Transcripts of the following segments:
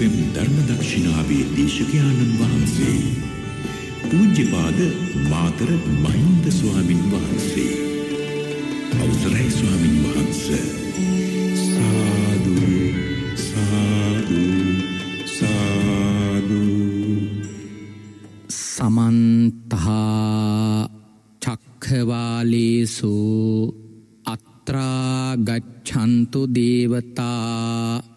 එම් ධර්ම දක්ෂිනාවේ දේශකයාණන් වහන්සේ පූජ්‍යපාද මාතර මහින්ද ස්වාමින් වහන්සේ අවසරයි ස්වාමින් වහන්ස සාදු සාදු සාදු සමන්තහා චක්කවාලේසු අත්‍රා ගච්ඡන්තු දේවතා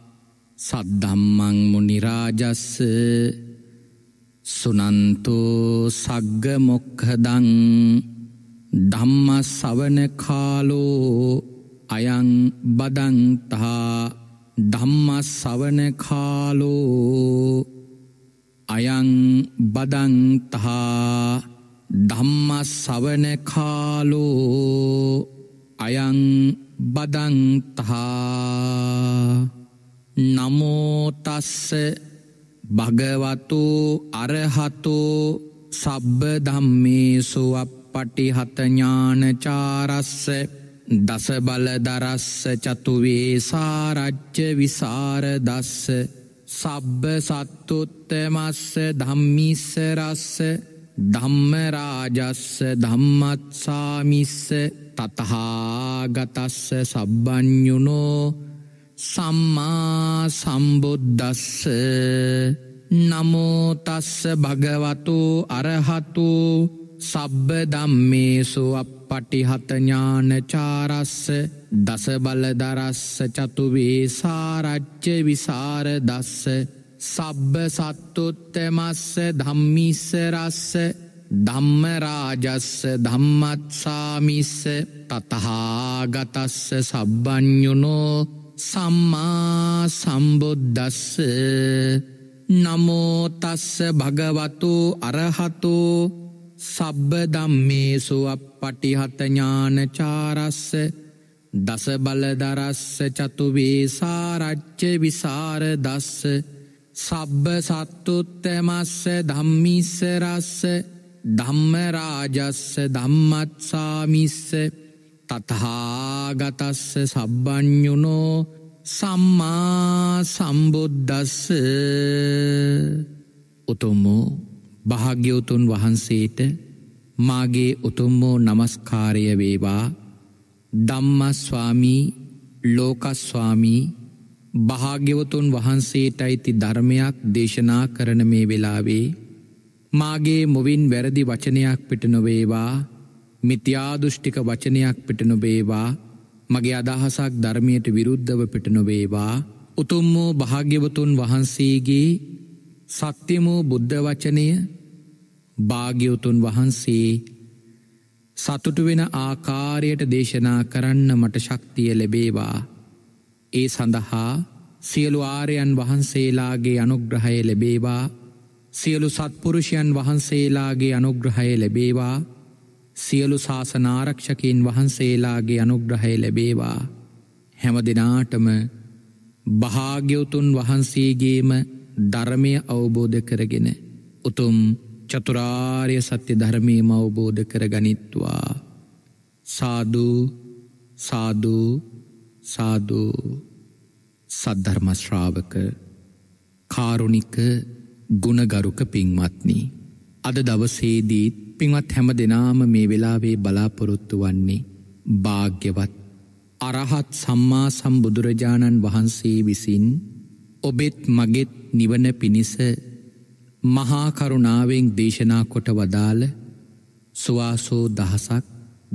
සද්ධම්මං මුනිරාජස්ස සුනන්තෝ සග්ග මොක්හදං ධම්ම සවන කාලෝ අයං බදන්තා ධම්ම සවන කාලෝ අයං බදන්තා ධම්ම සවන කාලෝ අයං බදන්තා නමෝතස්ස භගවතු අරහතු සබ්බ ධම්මේසු අප්පටිහතඥානචාරස්ස දස බලදරස්ස චතුවේ සාරච්්‍ය විසාරදස්ස සබ්බ සත්තුත්තමස්ස ධම්මිස්සරස්ස ධම්මරාජස්ස ධම්මත්සාමිස්ස තතහාගතස්ස සබ්බ්ඥුනෝ සම්මා සම්බුද්දස්ස නමෝතස්ස භගවතු අරහතු සබ්බ දම්මේසු අප පටිහතඥානචාරස්ස දසබලදරස්ස චතුවේ සාරච්්‍ය විසාර දස්ස සබ්බ සත්තුත්තමස්ස ධම්මිස්සරස්ස ධම්මරාජස්ස ධම්මත්සාමිස්ස තතහාගතස්ස සබ්බ්ඥුනෝ සම්මා සම්බුද්දස්ස නමෝතස්ස භගවතු අරහතු සබ්බ දම්මේසු අප පටිහතඥානචාරස්ස දස බලදරස්ස චතුවේසාරච්ච විසාරදස්ස සබ්බ සත්තුත්තමස්ස ධම්මිස්සරස්ස ධම්මරාජස්ස ධම්මත්සාමිස්ස තතහාගතස්ස සබ්බ්ඥුනෝ සම්මා සම්බුද්ධස්ස උතුම්මෝ භාග්‍යවතුන් වහන්සේට මාගේ උතුම්මෝ නමස්කාරය වේවා දම්මස්වාමී ලෝකස්වාමී භාග්‍යවතුන් වහන්සේටයිති ධර්මයක් දේශනා කරන මේ වෙලාවේ මාගේ මුවින් වැරදි වචනයක් පිට නොවේවා මිත්‍යාදුෘෂ්ටික වචනයක් පිට නොබේවා මගේ අදහසක් ධර්මයට විරුද්ධව පිට නොබේවා උතුම්මෝ භාග්‍යවතුන් වහන්සේගේ සත්‍යමෝ බුද්ධ වචනය භාග්‍යවතුන් වහන්සේ සතුටු වෙන ආකාරයට දේශනා කරන්න මට ශක්තිය ලැබේවා ඒ සඳහා සියලු ආරයන් වහන්සේලාගේ අනුග්‍රහය ලැබේවා සියලු සත්පුරුෂයන් වහන්සේලාගේ අනුග්‍රහය ලැබේවා සියලු ශාසනාරක්ෂකීන් වහන්සේලාගේ අනුග්‍රහය ලැබේවා හැම දෙනාටම භාග්‍යවතුන් වහන්සේගේම ධර්මය අවබෝධ කරගෙන උතුම් චතුරාර්ය සත්‍ය ධර්මය අවබෝධ කරගනිත්වා සාධූ සාධූ සාධූ සද්ධර්මශ්‍රාවක කාරුණික ගුණගරුක පින්වත්නිී අද දවසේදීත් පින්වත් හැම දෙනාම මේ වෙලාවේ බලාපොරොත්තු වන්නේ භාග්‍යවත් අරහත් සම්මා සම්බුදුරජාණන් වහන්සේ විසින් ඔබෙත් මගෙත් නිවන පිණිස මහාකරුණාවෙන් දේශනා කොට වදාළ ස්වාසෝ දහසක්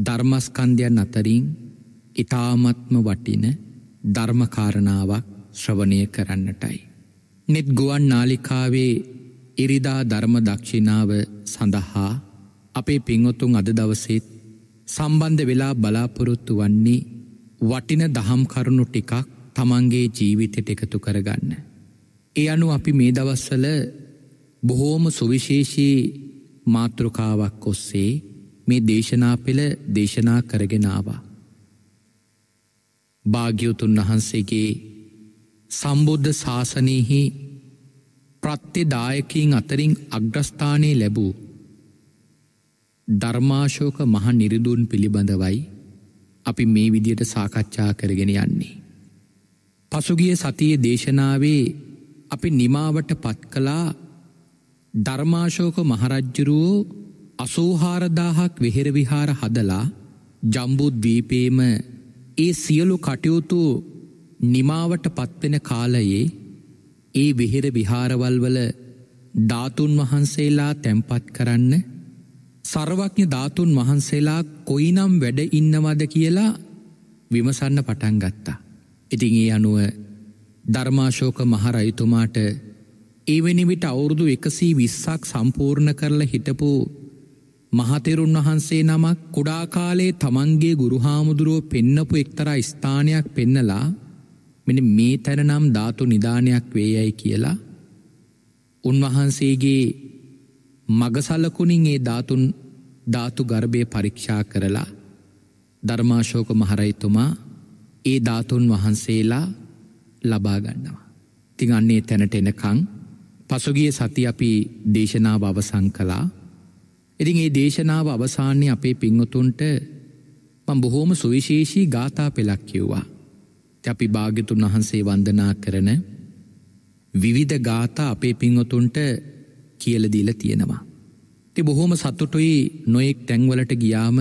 ධර්මස්කන්ධයන් අතරින් ඉතාමත්ම වටින ධර්මකාරණාවක් ශ්‍රවණය කරන්නටයි. නෙත් ගුවන් නාලිකාවේ ඉරිදා ධර්ම දක්ෂිනාව සඳහා අපේ පිංවොතුන් අද දවසේත් සම්බන්ධ වෙලා බලාපොරොත්තු වන්නේ වටින දහම් කරුණු ටිකක් තමන්ගේ ජීවිතෙට එකතු කරගන්න. ඒ අනු අපි මේ දවස්සල බොහෝම සුවිශේෂී මාතෘකාවක් ඔස්සේ මේ දේශනා පෙළ දේශනා කරගෙනවා. භාග්‍යවතුන් වහන්සේගේ සම්බුද්ධ ශාසනයහි ප්‍රත්්‍යදායකින් අතරින් අග්‍රස්ථානය ලැබූ ධර්මාශෝක මහ නිරුදුන් පිළිබඳවයි අපි මේ විදියට සාකච්ඡා කරගෙන යන්නේ. පසුගිය සතිය දේශනාවේ අපි නිමාවට පත් කලා ධර්මාශෝක මහරජ්ජුරුවෝ අසූහාරදාහක් වෙහෙර විහාර හදලා ජම්බුද්වීපේම ඒ සියලු කටයුතු නිමාවට පත්වෙන කාලයේ ඒ බෙහෙර විහාරවල්වල ධාතුන් වහන්සේලා තැම්පත් කරන්න සරවක්ඥ ධාතුන් වහන්සේලා කොයිනම් වැඩ ඉන්නවද කියලා විමසන්න පටන් ගත්තා. ඉතින් ඒ අනුව ධර්මාශෝක මහරයිතුමාට ඒවැනිවිට අවුරුදු එකසී විස්සක් සම්පූර්ණ කරල හිටපු මහතෙරුන් වහන්සේ නමක් කුඩාකාලේ තමන්ගේ ගුරුහාමුදුරුව පෙන්නපු එක්තරා ස්ථානයක් පෙන්නලා මෙන මේ තැනනම් ධාතු නිධානයක් වේයයි කියලා උන්වහන්සේගේ මගසලකුණින් ඒ ධාතුන් ධාතු ගර්භය පරීක්ෂා කරලා ධර්මාශෝක මහරයිතුමා ඒ ධාතුන් වහන්සේලා ලබාගන්නවා. තිං අන්නේ තැනට එනකං පසුගිය සති අපි දේශනාව අවසං කලා ඉතින් ඒ දේශනාව අවසාන්නේ අපේ පිංවතුන්ට මං බොහෝම සුවිශේෂී ගාථා පෙළක් කිව්වා. අපි භාගතුන් වහන්සේ වන්දනා කරන විවිධ ගාථ අපේ පිංවතුන්ට කියලදීල තියෙනවා. ති බොහොම සතුටුයි නොයෙක් තැන්වලට ගියාම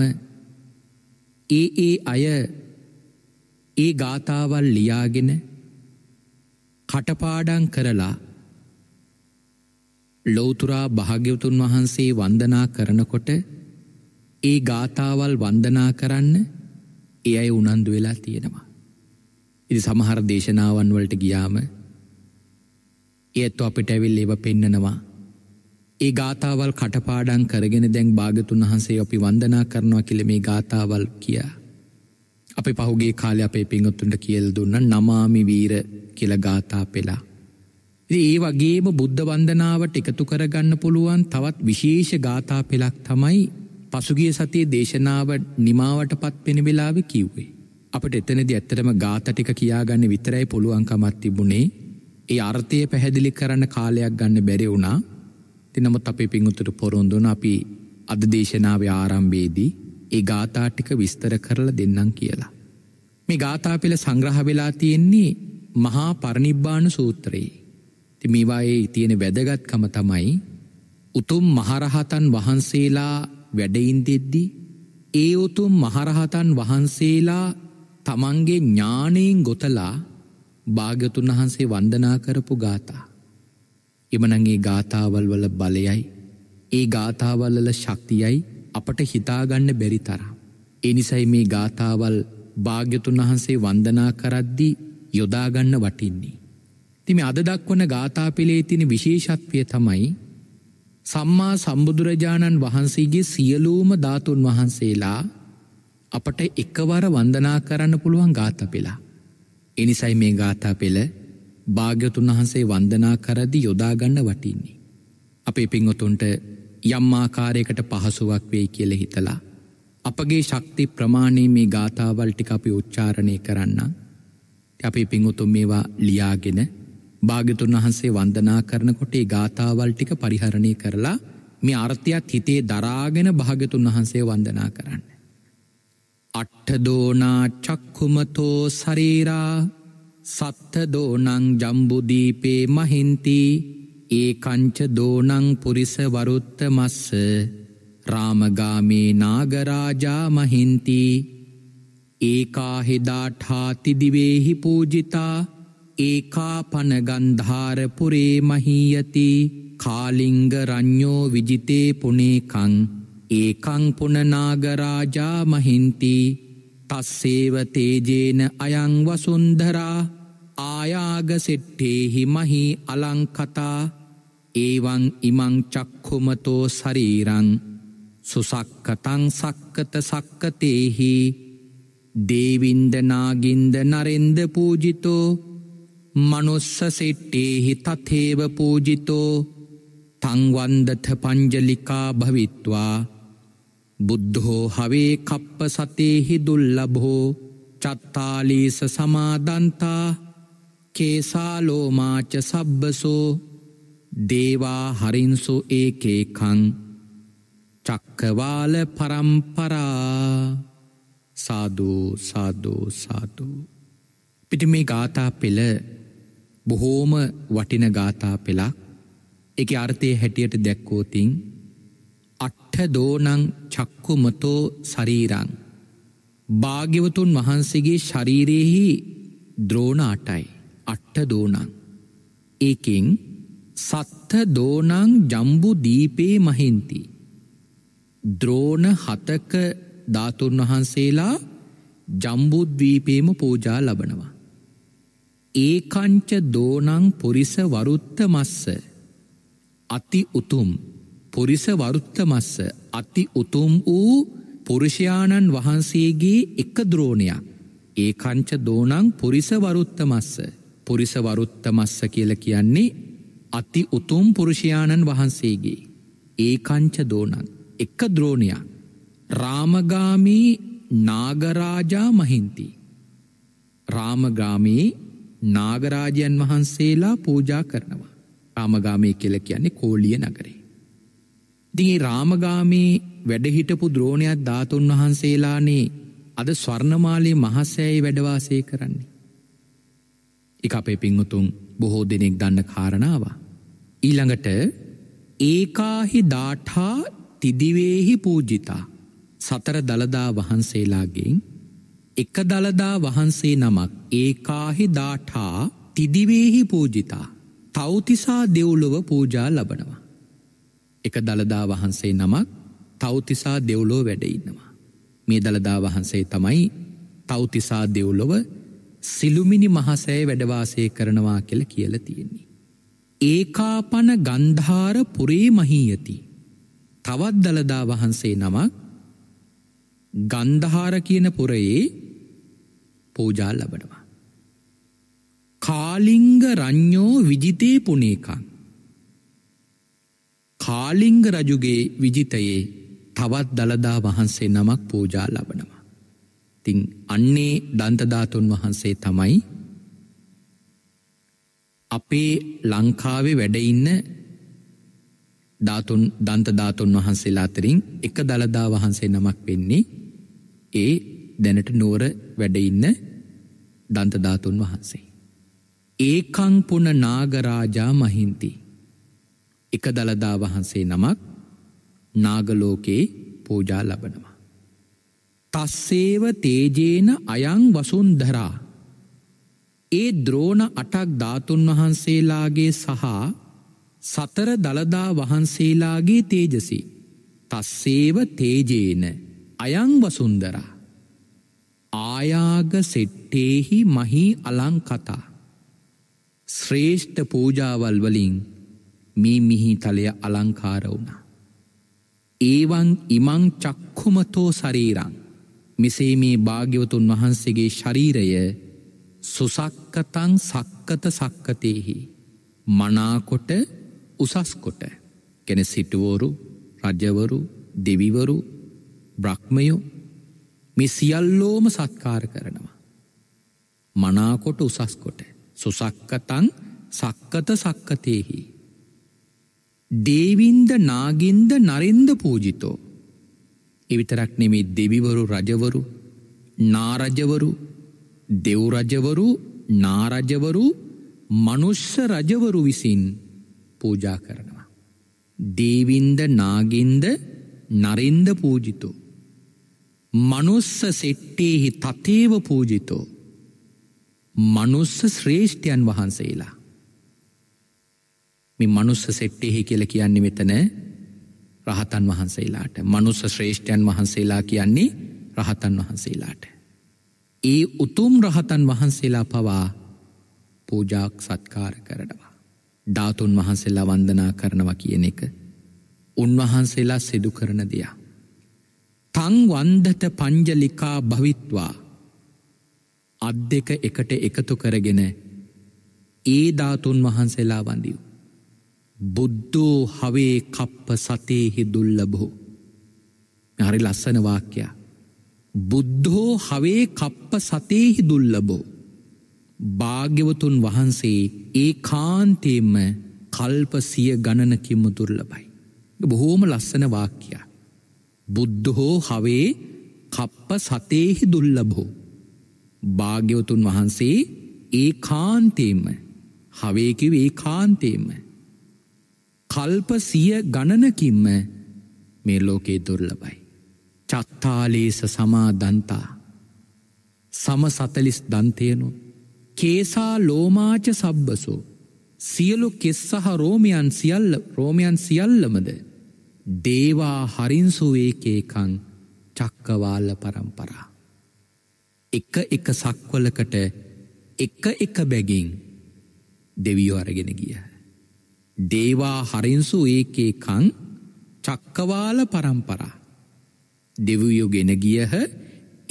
ඒ ඒ අය ඒ ගාථාවල් ලියාගෙන කටපාඩන් කරලා ලෝතුරා භාග්‍යවතුන් වහන්සේ වන්දනා කරනකොට ඒ ගාථාවල් වන්දනා කරන්න ඒ අය උනන්දු වෙලා තියෙනවා. ඉති සමහර දේශනාවන් වලට ගියාම ඒත්තු අපිට ඇවිල් ඒව පෙන්නනවා. ඒ ගාථාවල් කටපාඩන් කරගෙන දැන් භාගතුන් වහන්සේ අපි වන්දනා කරනවා කියල මේ ගාථාවල් කියා. අපි පහුගේ කාලය අපේ පිංගොත්තුන්ට කියල් දුන්න නමාමි වීර කියල ගාථා පෙලා. ඒ වගේම බුද්ධ වන්දනාවට එකතු කරගන්න පුළුවන් තවත් විශේෂ ගාථා පෙලක් තමයි පසුගිය සතිය දේශනාව නිමාවට පත් පෙනවෙලාව කිව්වේ. අපට එතනදි ඇත්තටම ගාත ටික කියාගන්න විතරයි පුළුවන්කමත් තිබුණේ ඒ අර්ථය පැහැදිලි කරන්න කාලයක් ගන්න බැරි වුණා තිනමුත් අපේ පිංගුතුට පොරොන්දුන අපි අද දේශනාව ආරම්භේදී ඒ ගාථාටික විස්තර කරල දෙන්නම් කියලා. මේ ගාථාපෙළ සංග්‍රහ වෙලා තියෙන්නේ මහා පරණිබ්බාන සූත්‍රයේ. ති මේවායේ තියෙන වැදගත්කම තමයි උතුම් මහරහතන් වහන්සේලා වැඩයින්දෙද්දි ඒ උතුම් මහරහතන් වහන්සේලා තමන්ගේ ඥානයෙන් ගොතලා භාගතුන් වහන්සේ වන්දනා කරපු ගාථා. එමනගේ ගාථාවල් වල බලයයි ඒ ගාථාවල්ලල ශක්තියයි අපට හිතාගන්න බැරි තරම්. එනිසයි මේ ගාථාවල් භාග්‍යතුන් වහන්සේ වන්දනා කරද්දී යොදාගන්න වටින්නේ. තිම අද දක්වන ගාථාපිලේ තින විශේෂත්වය තමයි සම්මා සම්බුදුරජාණන් වහන්සේගේ සියලූම ධාතුන් වහන්සේලා අපට එකවර වන්දනා කරන්න පුළුවන් ගාථ පෙලා. එනිසයි මේ ගාථා පෙළ භාග්‍යතුන් වහන්සේ වන්දනා කරදි යොදාගන්න වටින්නේ. අපේ පිංහොතුන්ට යම්මාකාරයකට පහසුවක් වේ කියල හිතලා. අපගේ ශක්ති ප්‍රමාණයේ මේ ගාථාවල් ටික අපි උච්චාරණය කරන්න. අපි පිංහුතුම් මේවා ලියාගෙන භාගතුන් වහන්සේ වන්දනා කරනකොටේ ගාථාවල් ටික පරිහරණය කරලා මේ අර්ථයක් හිතේ දරාගෙන භාගතුන් වහන්සේ වන්දනා කරන්න. අට්ඨදෝනා චක්කුමතෝ සරීරා සත්තදෝනං ජම්බුදීපේ මහින්ති ඒ කංච දෝනං පුරිස වරුත්ත මස්ස රාමගාමේ නාගරාජා මහින්ති ඒකාහෙදාඨාතිදිවේහි පූජිතා ඒකා පනගන්ධාරපුරේ මහීයති කාලිංග රඥ්ඥෝ විජිතේ පුනේකං ඒකං පුනනාගරාජා මහින්ති තස්සේව තේජේන අයං වසුන්දරා ආයාග සෙට්ටේහි මහි අලංකතා ඒවං ඉමං චක්කුමතෝ සරීරං සුසක්කතං සක්කත සක්කතේහි දේවින්දනාගින්ද නරෙන්ද පූජිතෝ මනුස්ස සෙට්ටේහි තතේව පූජිතෝ තංවන්දත පංජලිකා භවිත්වා බුද්ධෝ හවේ කප්ප සතේහි දුල්ලබහෝ චත්තාලීස සමාදන්තා කේසාලෝමාච සබ්බසෝ දේවා හරින්සු ඒකේකං චක්කවාල පරම්පරා සාධූ සාධූ සාධූ. පිට මේ ගාථා පෙළ බොහෝම වටින ගාථා පෙළක් එක අර්ථය හැටියට දැක්කෝතින් අට්ඨ දෝනං චක්කුමතෝ සරීරං. භාග්‍යවතුන් වහන්සේගේ ශරීරයෙහි ද්‍රෝණ අටයි අට්ට දෝනං. ඒකෙන් සත්ත දෝනං ජම්බු දීපේ මහින්ති. ද්‍රෝණ හතක ධාතුන් වහන්සේලා ජම්බුද්වීපේම පූජා ලබනවා. ඒකංච දෝනං පුරිස වරුත්ත මස්ස අති උතුම් පුරිස වරුත්තමස්ස අති උතුම් වූ පුරුෂයාණන් වහන්සේගේ එක ද්‍රෝණයක්. ඒ කංච දෝනං පුරිස වරුත්තමස්ස. පුරිස වරුත්තමස්ස කියල කියන්නේ අති උතුම් පුරුෂයාණන් වහන්සේගේ. ඒ කංච දෝනං එක ද්‍රෝණයක්. රාමගාමී නාගරාජා මහින්ති. රාමගාමී නාගරාජයන් වහන්සේලා පූජා කරනවා. රාමගාමී කෙල කියන්නේ කෝලිය නගරේ. දිගේ රාමගාමී වැඩහිටපු ද්‍රෝණයක් ධාතුන් වහන්සේලානේ අද ස්වර්ණමාලයේ මහස්සෑයි වැඩවාසය කරන්නේ. එක අපේ පිංහතුන් බොහෝ දෙනෙක් දන්න කාරණාව. ඊළඟට ඒකාහි දාඨා තිදිවේහි පූජිතා සතර දළදා වහන්සේලාගෙන් එක දළදා වහන්සේ නමක් ඒකාහි දාඨා තිදිවේහි පූජිතා තෞතිසා දෙව්ලොව පූජා ලබනවා. එක දළදා වහන්සේ නමක් තවතිසා දෙව්ලෝ වැඩඉන්නවා. මේ දළදා වහන්සේ තමයි තවතිසා දෙව්ලොව සිලුමිනි මහසෑ වැඩවාසය කරනවා කෙල කියල තියෙන්නේ. ඒකාපන ගන්ධාර පුරේ මහීයති. තවත් දළදා වහන්සේ නමක් ගන්ධහාර කියන පුරයේ පූජාල් ලබනවා. කාලිංග රං්ඥෝ විජිතේ පුනේකං. කාලිංග රජුගේ විජිතයේ තවත් දළදා වහන්සේ නමක් පූජා ලබනවා. තිං අන්නේ දන්තධාතුන් වහන්සේ තමයි අපේ ලංකාවේ වැඩඉන්න ධාතුන් දන්තධාතුන් වහන්සේලාතරින් එක දළදා වහන්සේ නමක් වෙන්නේ ඒ දැනට නෝර වැඩඉන්න දන්තධාතුන් වහන්සේ. ඒකංපුන නාගරාජා මහින්තිී. එක දළදා වහන්සේ නමක් නාගලෝකයේ පූජා ලබනවා. තස්සේව තේජේන අයං වසුන්දරා ඒ ද්‍රෝණ අටක් ධාතුන් වහන්සේලාගේ සහ සතර දළදා වහන්සේලාගේ තේජසි තස්සේව තේජේන අයං වසුන්දරා ආයාග සෙට්ටේහි මහි අලංකතා ශ්‍රේෂ්ඨ පූජාවල් වලින් මේ මිහිතලය අලංකාර වුණා. ඒවන් ඉමං චක්කුමතෝ සරීරං මෙසේ මේ භාග්‍යවතුන් වහන්සේගේ ශරීරය සුසක්කතං සක්කත සක්කතයෙහි මනාකොට උසස්කොට කැන සිටුවෝරු රජවරු දෙවිවරු බ්‍රහ්මයෝ මේ සියල්ලෝම සත්කාර කරනවා. මනාකොට උසස්කොට සුසක්කතං සක්කත සක්කතයෙහි දේවින්ද නාගින්ද නරෙන්ද පූජිතෝ. එවිතරක් නෙමේ දෙවිවරු රජවරු නාරජවරු දෙව්රජවරු නාරජවරු මනුෂ්‍ය රජවරු විසින් පූජා කරනවා. දේවින්ද නාගින්ද නරින්ද පූජිතෝ. මනුස්ස සෙට්ටේහි තතේව පූජිතෝ. මනුස්ස ශ්‍රේෂ්ඨයන් වහන්සේලා. මේ මනුස්ස සෙට්ටෙහි කියල කියන්නේ මෙතන රහතන් වහන්සේලාට මනුස්ස ශ්‍රේෂ්ඨයන් වහන්සේලා කියන්නේ රහතන් වහන්සේලාට. ඒ උතුම් රහතන් වහන්සේලා පවා පූජාක් සත්කාර කරනවා. ධාතුන් වහන්සේලා වන්දනා කරනවා කියන එක. උන්වහන්සේලා සිදු කරන දෙයා. තං වන්දත පංජලිකා භවිත්වා අත් දෙක එකට එකතු කරගෙන ඒ ධාතුන් වහන්සේලා වඳියු. බුද්ධෝ හවේ කප්ප සතේහි දුල්ලබෝ. හරි ලස්සනවාක්‍යයා. බුද්ධෝ හවේ කප්ප සතේහි දුල්ලබෝ. භාග්‍යවතුන් වහන්සේ ඒ කාන්තේම කල්ප සිය ගණනකින්ම දුර්ලබයි. බොහෝම ලස්සන වාක්‍යයා. බුද්ධහෝ හවේ කප්ප සතේහි දුල්ලබෝ. භාග්‍යවතුන් වහන්සේ ඒ කාන්තේම හවේකිවේ කාන්තේම කල්ප සිය ගණනකින්ම මේ ලෝකේ දුර්ලබයි. චත්තාලේස සමාදන්තා සම සතලිස් දන්තයනු කේසා ලෝමාච සබ්බසෝ සියලු කෙස් සහ රෝමියන් සියල්ල රෝමියන් සියල්ලමද දේවා හරින්සුවේකේකං චක්කවාල්ල පරම්පරා. එක එක සක්වලකට එක එක බැගින් දෙවියෝ අරගෙන ගිය. දේවා හරින්සු ඒකේ කං චක්කවාල පරම්පරා. දෙවයෝ ගෙන ගියහ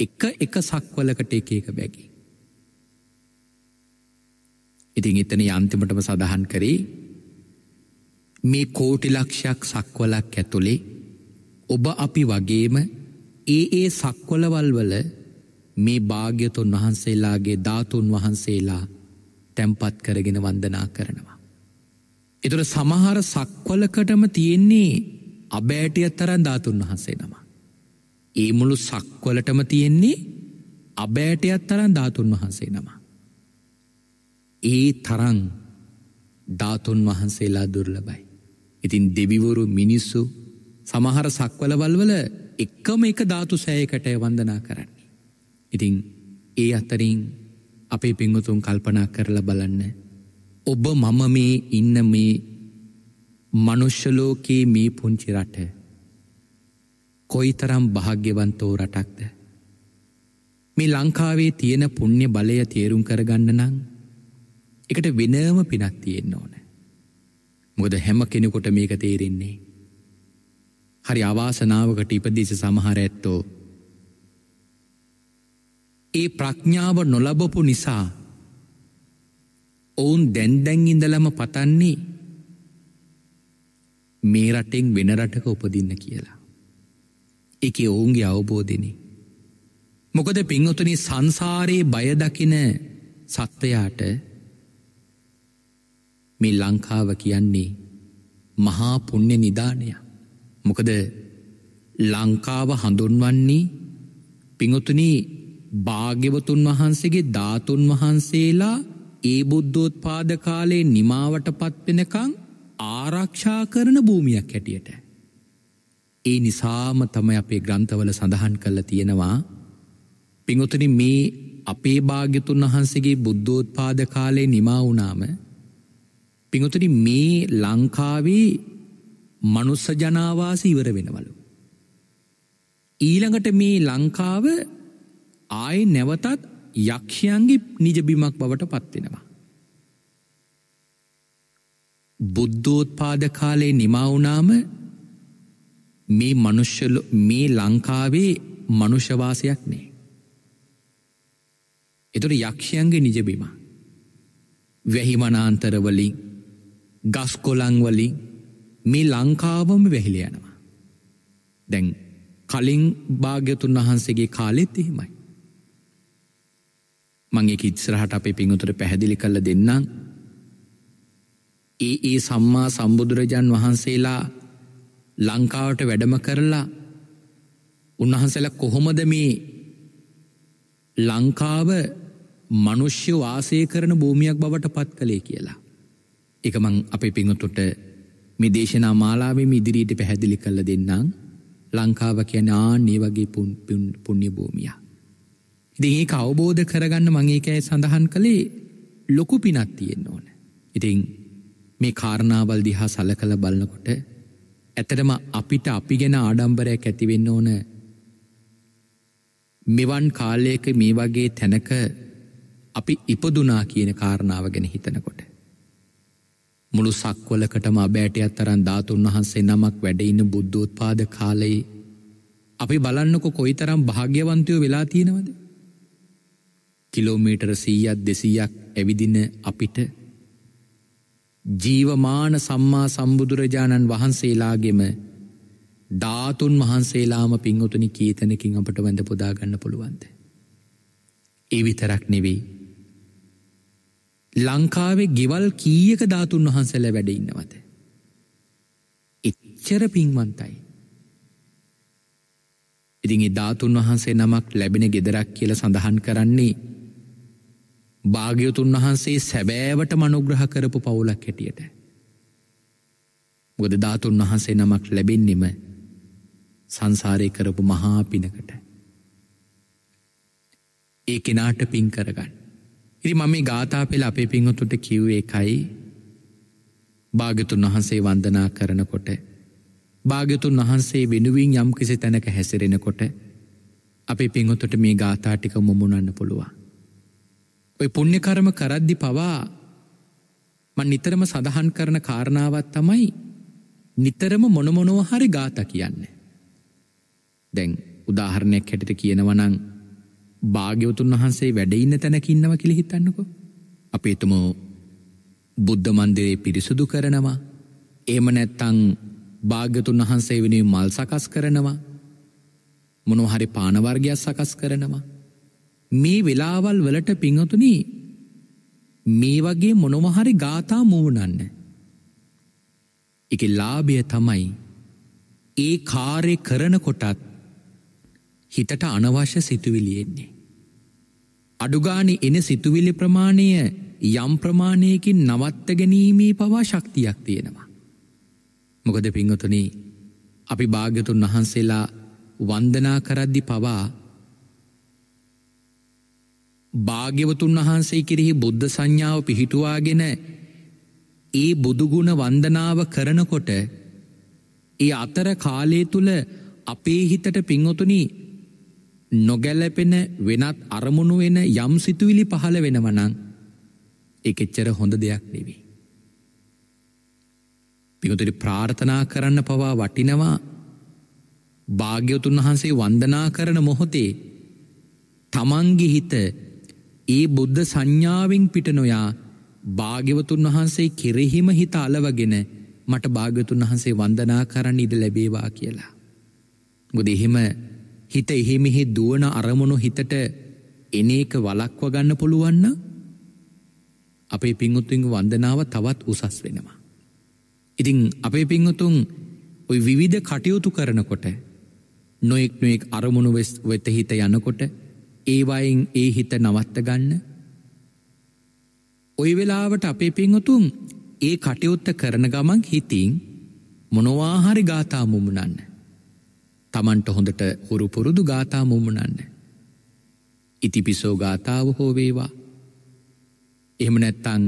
එක එක සක්වලකට එක එක බැගි. ඉතින් එතන යන්තිමටම සඳහන් කරේ මේ කෝටිලක්ෂයක් සක්වලක් ඇතුළේ ඔබ අපි වගේම ඒ ඒ සක්වලවල්වල මේ භාග්‍යතුන් වහන්සේලාගේ ධාතුන් වහන්සේලා තැම්පත් කරගෙන වන්දනා කරනවා. එතුට සමහර සක්වලකටම තියෙන්නේ අබෑටියත් තරන් ධාතුන් වහන්සේ නම. ඒ මුළු සක්වලටම තියෙන්නේ අබෑටයත් තරන් ධාතුන් වහන්සේ නම. ඒ තරං ධාතුන් වහන්සේලා දුර්ලබයි. ඉතින් දෙවිවරු මිනිස්සු සමහර සක්වල වල්වල එක්කම එක ධාතු සෑයකටය වන්දනා කරන්නේ. ඉතිං ඒ අතරින් අපේ පිංගුතුන් කල්පනා කරලා බලන්න ඔබ මම මේ ඉන්න මේ මනුෂ්‍යලෝකයේ මේ පුංචි රට කොයි තරම් භාග්‍යවන්තෝ රටක්ද මේ ලංකාවේ තියෙන පුුණ්්‍ය බලය තේරුම් කරගන්න නං එකට වෙනම පිනක් තියෙන්න්න ඕන මොද හැම කෙනෙකොට මේක තේරෙන්නේ හරි අවාසනාවකට ඉපදිස සමහර ඇත්තෝ ඒ ප්‍රඥාව නොලබපු නිසා ඔවුන් දැන්දැන් ඉඳලම පතන්නේ මේ රටෙන් වෙන රටක උපදින්න කියලා. එක ඔවුන්ගේ අවබෝධනේ. මොකද පින්වතුනි සංසාරයේ බයදකින සත්වයාට මේ ලංකාව කියන්නේ මහා පුුණ්‍ය නිධානය. මොකද ලංකාව හඳුන්වන්නේ පිඟතුනි භාග්‍යවතුන් වහන්සේගේ ධාතුන් වහන්සේලා ඒ බුද්ධෝත්පාද කාලේ නිමාවට පත්වෙනකං ආරක්ෂා කරන භූමියක් හැටියට. ඒ නිසාම තම අපේ ග්‍රන්ථවල සඳහන් කල්ල තියෙනවා පිංගොතන මේ අපේ භාග්‍යතුන් වහන්සේගේ බුද්ධෝත්පාද කාලේ නිමාවුනාම පිංගොතන මේ ලංකාවේ මනුස්ස ජනාවාසි ඉවර වෙනවලු. ඊළඟට මේ ලංකාව ආය නැවතත් යක්ෂයන්ගේ නිජබිමක් බවට පත්වෙනවා. බුද්ධෝත්පාද කාලයේ නිමවුනාම මේ මනුෂ්‍යල මේ ලංකාවේ මනුෂ්‍යවාසයක් නේ. එතුට යක්ෂයන්ගේ නිජබිම වැහිමනාන්තරවලින් ගස්කොලංවලින් මේ ලංකාවම වැහිලයනවා. දැන් කලින් භාග්‍යතුන් වහන්සේගේ කාලෙත් එහෙමයි. මංගේ ඉත්සරහට අපේ පිංහුතර පැහැදිලි කල්ල දෙන්නම්. ඒ ඒ සම්මා සම්බුදුරජන් වහන්සේලා ලංකාවට වැඩම කරලා උන්වහන්සල කොහොමද මේ ලංකාව මනුෂ්‍ය වාසය කරන භූමියක් බවට පත් කළේ කියලා. එක මං අපේ පිංහුතුට මේ දේශනා මාලාවෙම ඉදිරියට පැහැදිලි කල්ල දෙන්නම් ලංකාව කියන ආනේ වගේ පුුණ්‍ය භූමියා. ඉති ඒක අවබෝධ කරගන්න මංඒකෑ සඳහන් කළේ ලොකු පිනත් තියෙන්න්න ඕන. ඉතිං මේ කාරණාවල් දිහා සල කළ බලන්නකොට ඇතටම අපිට අපි ගැෙන ආඩම්බරයක් ඇතිවෙන්න ඕන මෙවන් කාලයක මේ වගේ තැනක අපි ඉපදුනා කියන කාරණාව ගැෙන හිතනකොට. මුළු සක්වලකටම අබෑටයක් තරන් ධාතුන් වහන්සේ නමක් වැඩඉන්න බුද්ධෝත්පාද කාලයේ අපි බලන්නකො කොයි තරම් භාග්‍යවන්තයෝ වෙලා තියෙනවද කිලෝමීටර සීයත් දෙසීයක් ඇවිදින අපිට ජීවමාන සම්මා සම්බුදුරජාණන් වහන්සේලාගෙම ධාතුන් වහන්සේලාම පින්වතුනි කීතනකින් අපට වැඳ පුදාගන්න පුළුවන්ද. එවිතරක් නෙවෙයි. ලංකාවේ ගෙවල් කීයක ධාතුන් වහන්සල වැඩ ඉන්නවත. එච්චර පින්වන්තයි. ඉතින් ධාතුන් වහන්සේ නමක් ලැබෙන ගෙදරක් කියල සඳහන් කරන්නේ භාග්‍යවතුන් වහන්සේ සැබෑවට මනුග්‍රහ කරපු පවුලක් හැටියට. ගොද ධාතුන් වහන්සේ නමක් ලැබෙන්නෙම සංසාරය කරපු මහා පිනකට. ඒ කෙනාට පින් කරගන්න. ඉරි මම මේ ගාථා පෙළ අපේ පිංහතුට කිව්වේ එකයි භාගතුන් වහන්සේ වන්දනා කරනකොට භාගතුන් වහන්සේ වෙනුවින් යම් කිසි තැනක හැසිරෙනකොට අපේ පිංහොතුට මේ ගාථා ටික මුමුණන්න පුළුවන්. ඔය පුුණ්‍ය කරම කරද්දි පවා මන් නිතරම සඳහන් කරන කාරණාවත් තමයි නිතරම මොනමොනෝ හරි ගාත කියන්න. දැන් උදාහරණයක් හැටිට කියනවනං භාග්‍යවතුන් වහන්සේ වැඩඉන්න තැනකින්නව කිලි හිතන්නකො. අපේතුම බුද්ධ මන්දිරේ පිරිසුදු කරනවා ඒම නැත්තං භාග්‍යතුන් වහන්සේ වෙනුවෙන් මල් සකස් කරනවා මොනොහරි පානවර්ගයක් සකස් කරනවා මේ වෙලාවල් වලට පිංහතුනි මේ වගේ මොනොමහරි ගාථා මූුණන්න. එක ලාභය තමයි ඒ කාරය කරනකොටත් හිතට අනවශ්‍ය සිතුවිලියෙන්නේ. අඩුගානි එන සිතුවිලි ප්‍රමාණය යම් ප්‍රමාණයකින් නවත්ත ගැනීමේ පවා ශක්තියක් තියෙනවා. මොකද පිංහතුනි අපි භාගතුන් වහන්සේලා වන්දනා කරද්දි පවා භාග්‍යවතුන් වහන්සේ කිරෙහි බුද්ධ සංඥාව පිහිටුවාගෙන ඒ බුදුගුණ වන්දනාව කරනකොට ඒ අතර කාලය තුළ අපේ හිතට පිංහොතුනි නොගැල්ලපෙන වෙනත් අරමුණු වෙන යම් සිතුවිලි පහළ වෙනවනං එකෙච්චර හොඳ දෙයක් නෙවී. පිහුතුරි ප්‍රාර්ථනා කරන්න පවා වටිනවා භාග්‍යවතුන් වහන්සේ වන්දනා කරන මොහොතේ තමන්ගිහිත ඒ බුද්ධ සංඥාවෙන් පිට නොයා භාග්‍යවතුන් වහන්සේ කෙරෙහිම හිත අලවගෙන මට භාගතුන් වහන්සේ වන්දනා කරන්න ඉඩ ලැබේවා කියලා. ගොද එහෙම හිත එහෙමෙහි දුවන අරමුණු හිතට එන එක වලක්ව ගන්න පුළුවන්න අපේ පිංගුතුන් වන්දනාව තවත් උසස් වෙනවා. ඉතිං අපේ පිංගුතුන් ඔය විවිධ කටයුතු කරනකොට නොෙක් නොෙක් අරමුණු වෙත හිත යනකොට ඒවයින් ඒ හිත නවත්ත ගන්න. ඔය වෙලාවට අපේ පින්වතුන් ඒ කටයුත්ත කරන ගමන් හිතින් මොනවාහරි ගාථා මුමුණන්න. තමන්ට හොඳට හුරු පුරුදු ගාථා මුමුණන්න. ඉතිපිසෝ ගාථාව හෝ වේවා. එහෙම නැත්තං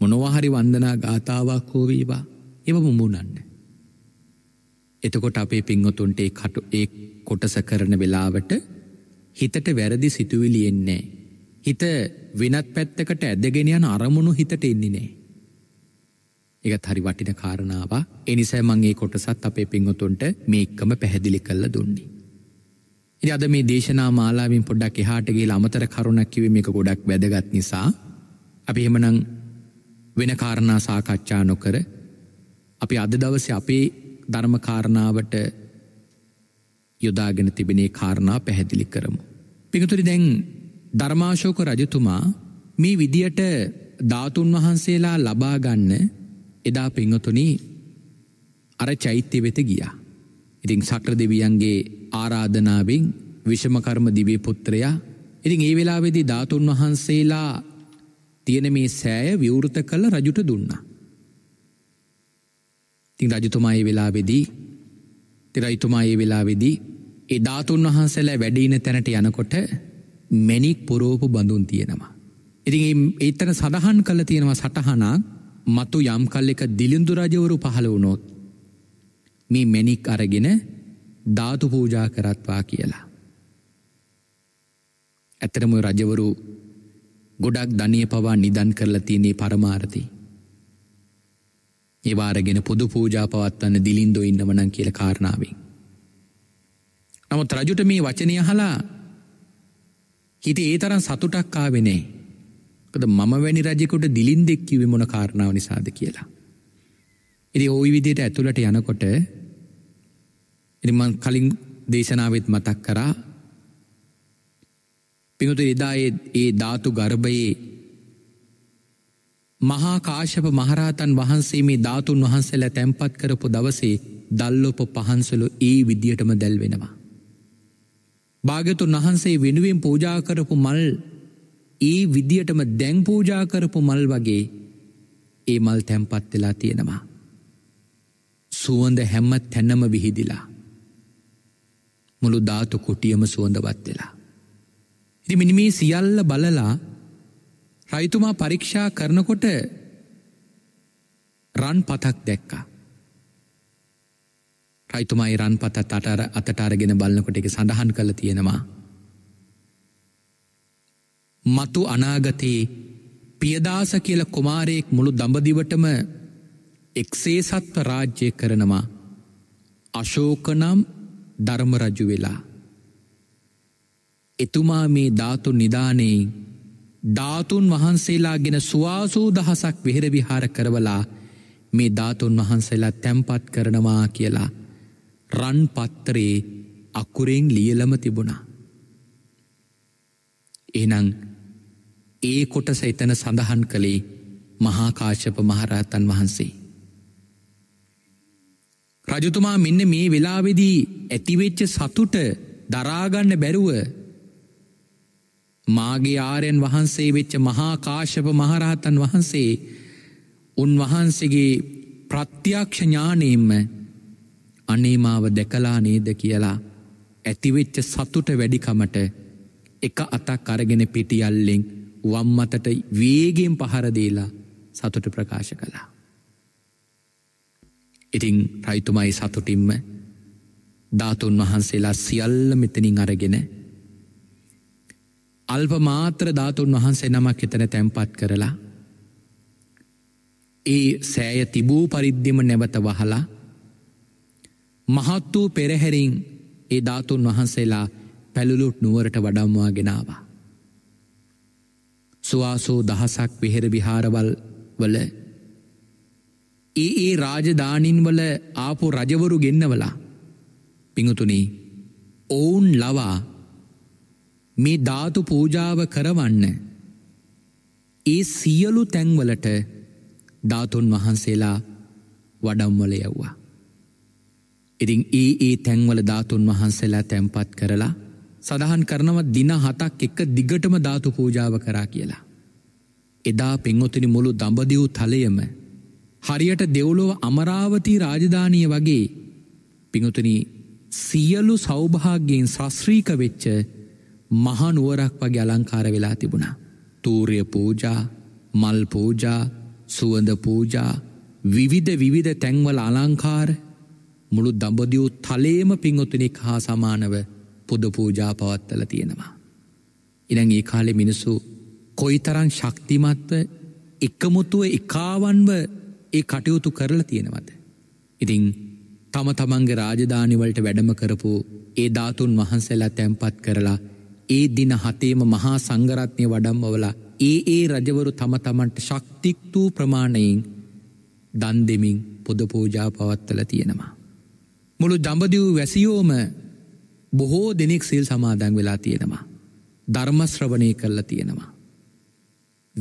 මොනවාහරි වන්දනා ගාථාවක් හෝ වේවා. එව මුමුණන්න. එතකොට අපේ පින්වතුන්ට ඒ කොටස කරන වෙලාවට හිතට වැරදි සිතුවිලි එන්නේ හිත වෙනත් පැත්තකට ඇදගෙන යන අරමුණු හිතට එන්නේ නැහැ. ඒකත් හරි වටින කාරණාව. ඒ නිසා මම මේ කොටසත් අපේ පින්වතුන්ට මේ එක්කම පැහැදිලි කරලා දුන්නේ. ඉතින් අද මේ දේශනා මාලාවෙන් පොඩ්ඩක් එහාට ගිහලා අමතර කරුණක් කිව්වේ මේක ගොඩක් වැදගත් නිසා අපි එහෙමනම් වෙන කාරණා සාකච්ඡා නොකර අපි අද දවසේ අපේ ධර්ම කාරණාවට යොදාගෙන තිබෙනේ කාරණා පැහැදිලි කරමු. පිඟතුරි දැන් ධර්මාශෝක රජතුමා මේ විදියට ධාතුන් වහන්සේලා ලබා ගන්න එදා පිංහතුනි අර චෛත්‍ය වෙත ගියා. ඉතින් සක්‍ර දෙවියන්ගේ ආරාධනාවෙන් විෂමකර්ම දිවේ පුත්‍රයා ඉතින් ඒ වෙලාවේදී ධාතුන් වහන්සේලා තියෙන මේ සෑය විවෘත කළ රජුට දුන්නා. ඉතින් රජතුමා ඒ වෙලාවේදී තිරයිතුමා ඒ වෙලාවෙදී ඒ ධාතුන් වහන්සේලා වැඩීන තැනට යනකොට මැණික් පුරෝපු බඳුන් තියෙනවා. ඉතින් ඒතන සඳහන් කළ තියෙනවා සටහනක් මතු යම් කල් එක දිලිඳු රජවරු පහළ වුණොත් මේ මැණික් අරගෙන ධාතු පූජා කරත්වා කියලා. ඇත්තටම රජවරු ගොඩක් ධනිය පවා නිදන් කරලා තියෙනේ පරමාර්ථී ඒවාරගෙන පොදු පූජා පවත්වන්න දිලින්දෝ ඉන්නවනන් කියල කාරණාවෙන්. නමුත් රජුට මේ වචනය හලා හිත ඒ තරන් සතුටක්කාවෙනේ කද මම වැනි රජෙකුට දිලින් දෙක්කිවේ මොන කාරණාව නිසාද කියලා. එරි ඔයි විදියට ඇතුළට යනකොට එරිමන් කලින් දේශනාවත් මතක් කරා පිහුතු එදා ඒ ධාතු ගර්භයේ මහා කාශ්‍යප මහරහතන් වහන්සේ මේ ධාතුන් වහන්සේලා තැන්පත් කරපු දවසේ දල්ලොප පහන්සලු ඒ විදිහටම දැල්වෙනවා. භාගතුන් වහන්සේ වෙනුවෙන් පූජා කරපු මල් ඒ විදිහටම දැන් පූජා කරපු මල් වගේ ඒ මල් තැන්පත් වෙලා තියෙනවා. සුවඳ හැම්ම තැන්නම විහිදිලා. මුළු ධාතු කුටියම සුවඳවත් වෙලා. ඉති මිනිමේ සියල්ල බලලා රයිතුමා පරීක්ෂා කරනකොට රන් පතක් දැක්කා. රයිතුමයි රන් පතත් අටර අතට අරගෙන බලන්නකොට එක සඳහන් කළ තියෙනවා. මතු අනාගතයේ පියදාස කියල කුමාරයෙක් මුළු දඹදිවටම එක්සේ සත්ව රාජ්‍යය කරනවා අශෝකනම් ධර්මරජු වෙලා. එතුමා මේ ධාතු නිධානයෙන් ධාතුන් වහන්සේලාගෙන ස්වාසූ දහසක් විහෙරවිහාර කරවලා මේ ධාතුන් වහන්සේලා තැම්පත් කරනවා කියලා රන් පත්තරේ අකුරෙන් ලියලම තිබුණා. එනං ඒ කොටස එතන සඳහන් කළේ මහාකාශප මහරහතන් වහන්සේ. රජතුමා මෙන්න මේ වෙලාවෙදී ඇතිවෙච්ච සතුට දරාගන්න බැරුව මාගේ ආරයන් වහන්සේ වෙච්ච මහාකාශප මහරහතන් වහන්සේ උන්වහන්සේගේ ප්‍රත්‍යක්ෂ ඥානයෙන්ම අනේමාව දැකලා නේද කියලා ඇතිවෙච්ච සතුට වැඩිකමට එක අතක් අරගෙන පිටියල්ලෙෙන් වම්මතට වේගෙන් පහරදේලා සතුට ප්‍රකාශ කළා. ඉතිං රයිතුමයි සතුටින්ම ධාතුන් වහන්සේලා සියල්ල මෙතනින් අරගෙන අල්ප මාත්‍ර ධාතුන් වහන්සේ නමක් එතන තැන්පත් කරලා ඒ සෑය තිබූ පරිද්දිම නැවත වහලා මහත් වූ පෙරහැරින් ඒ ධාතුන් වහන්සේලා පැළුලුට් නුවරට වඩම්වා ගෙනවා. සුවාසෝ දහසක් විහෙර විහාරවල් වල ඒ ඒ රාජධානින් වල ආපු රජවරු ගෙන්නවලා පිඟුතුනි ඔවුන් ලවා මේ ධාතු පූජාව කරවන්න. ඒ සියලු තැන්වලට ධාතුන් වහන්සේලා වඩම්වල යව්වා. ඉතින් ඒ ඒ තැන්වල ධාතුන් වහන්සේලා තැන්පත් කරලා සඳහන් කරනව දින හතක් එක දිගටම ධාතු පූජාව කරා කියලා. එදා පෙන්වොතනි මුළු දඹදිව් තලයම හරියට දෙව්ලොව අමරාවතී රාජධානය වගේ පිඟුතුනි සියලු සෞභාග්‍යයෙන් ශස්ත්‍රීක වෙච්ච මහනුවරක් වගේ අලංකාර වෙලා තිබුණා. තූරය පූජා මල් පූජා සුවඳ පූජා විවිධ විවිධ තැන්වල අලංකාර මුළු දඹදියූ තලේම පිංවතුනෙක් හා සමානව පුද පූජා පවත්තල තියෙනවා. ඉනං ඒ කාලෙ මිනිස්සු කොයි තරං ශක්තිමත්ව එකමුතුව එකාවන්ව ඒ කටයුතු කරලා තියෙනවද. ඉතිං තම තමන්ගේ රාජධානිවලට වැඩම කරපු ඒ ධාතුන් වහන්සේලා තැන්පත් කරලා ඒ දින හතේම මහා සංගරත්නය වඩම්මවලා ඒ ඒ රජවරු තම තමන්ට ශක්තික්තූ ප්‍රමාණයෙන් දන් දෙමින් පොද පූජා පවත්වල තියෙනවා. මුළු දඹදිව් වැසියෝම බොහෝ දෙනෙක් සිල් සමාදන් වෙලා තියෙනවා. ධර්මශ්‍රවණය කරලා තියෙනවා.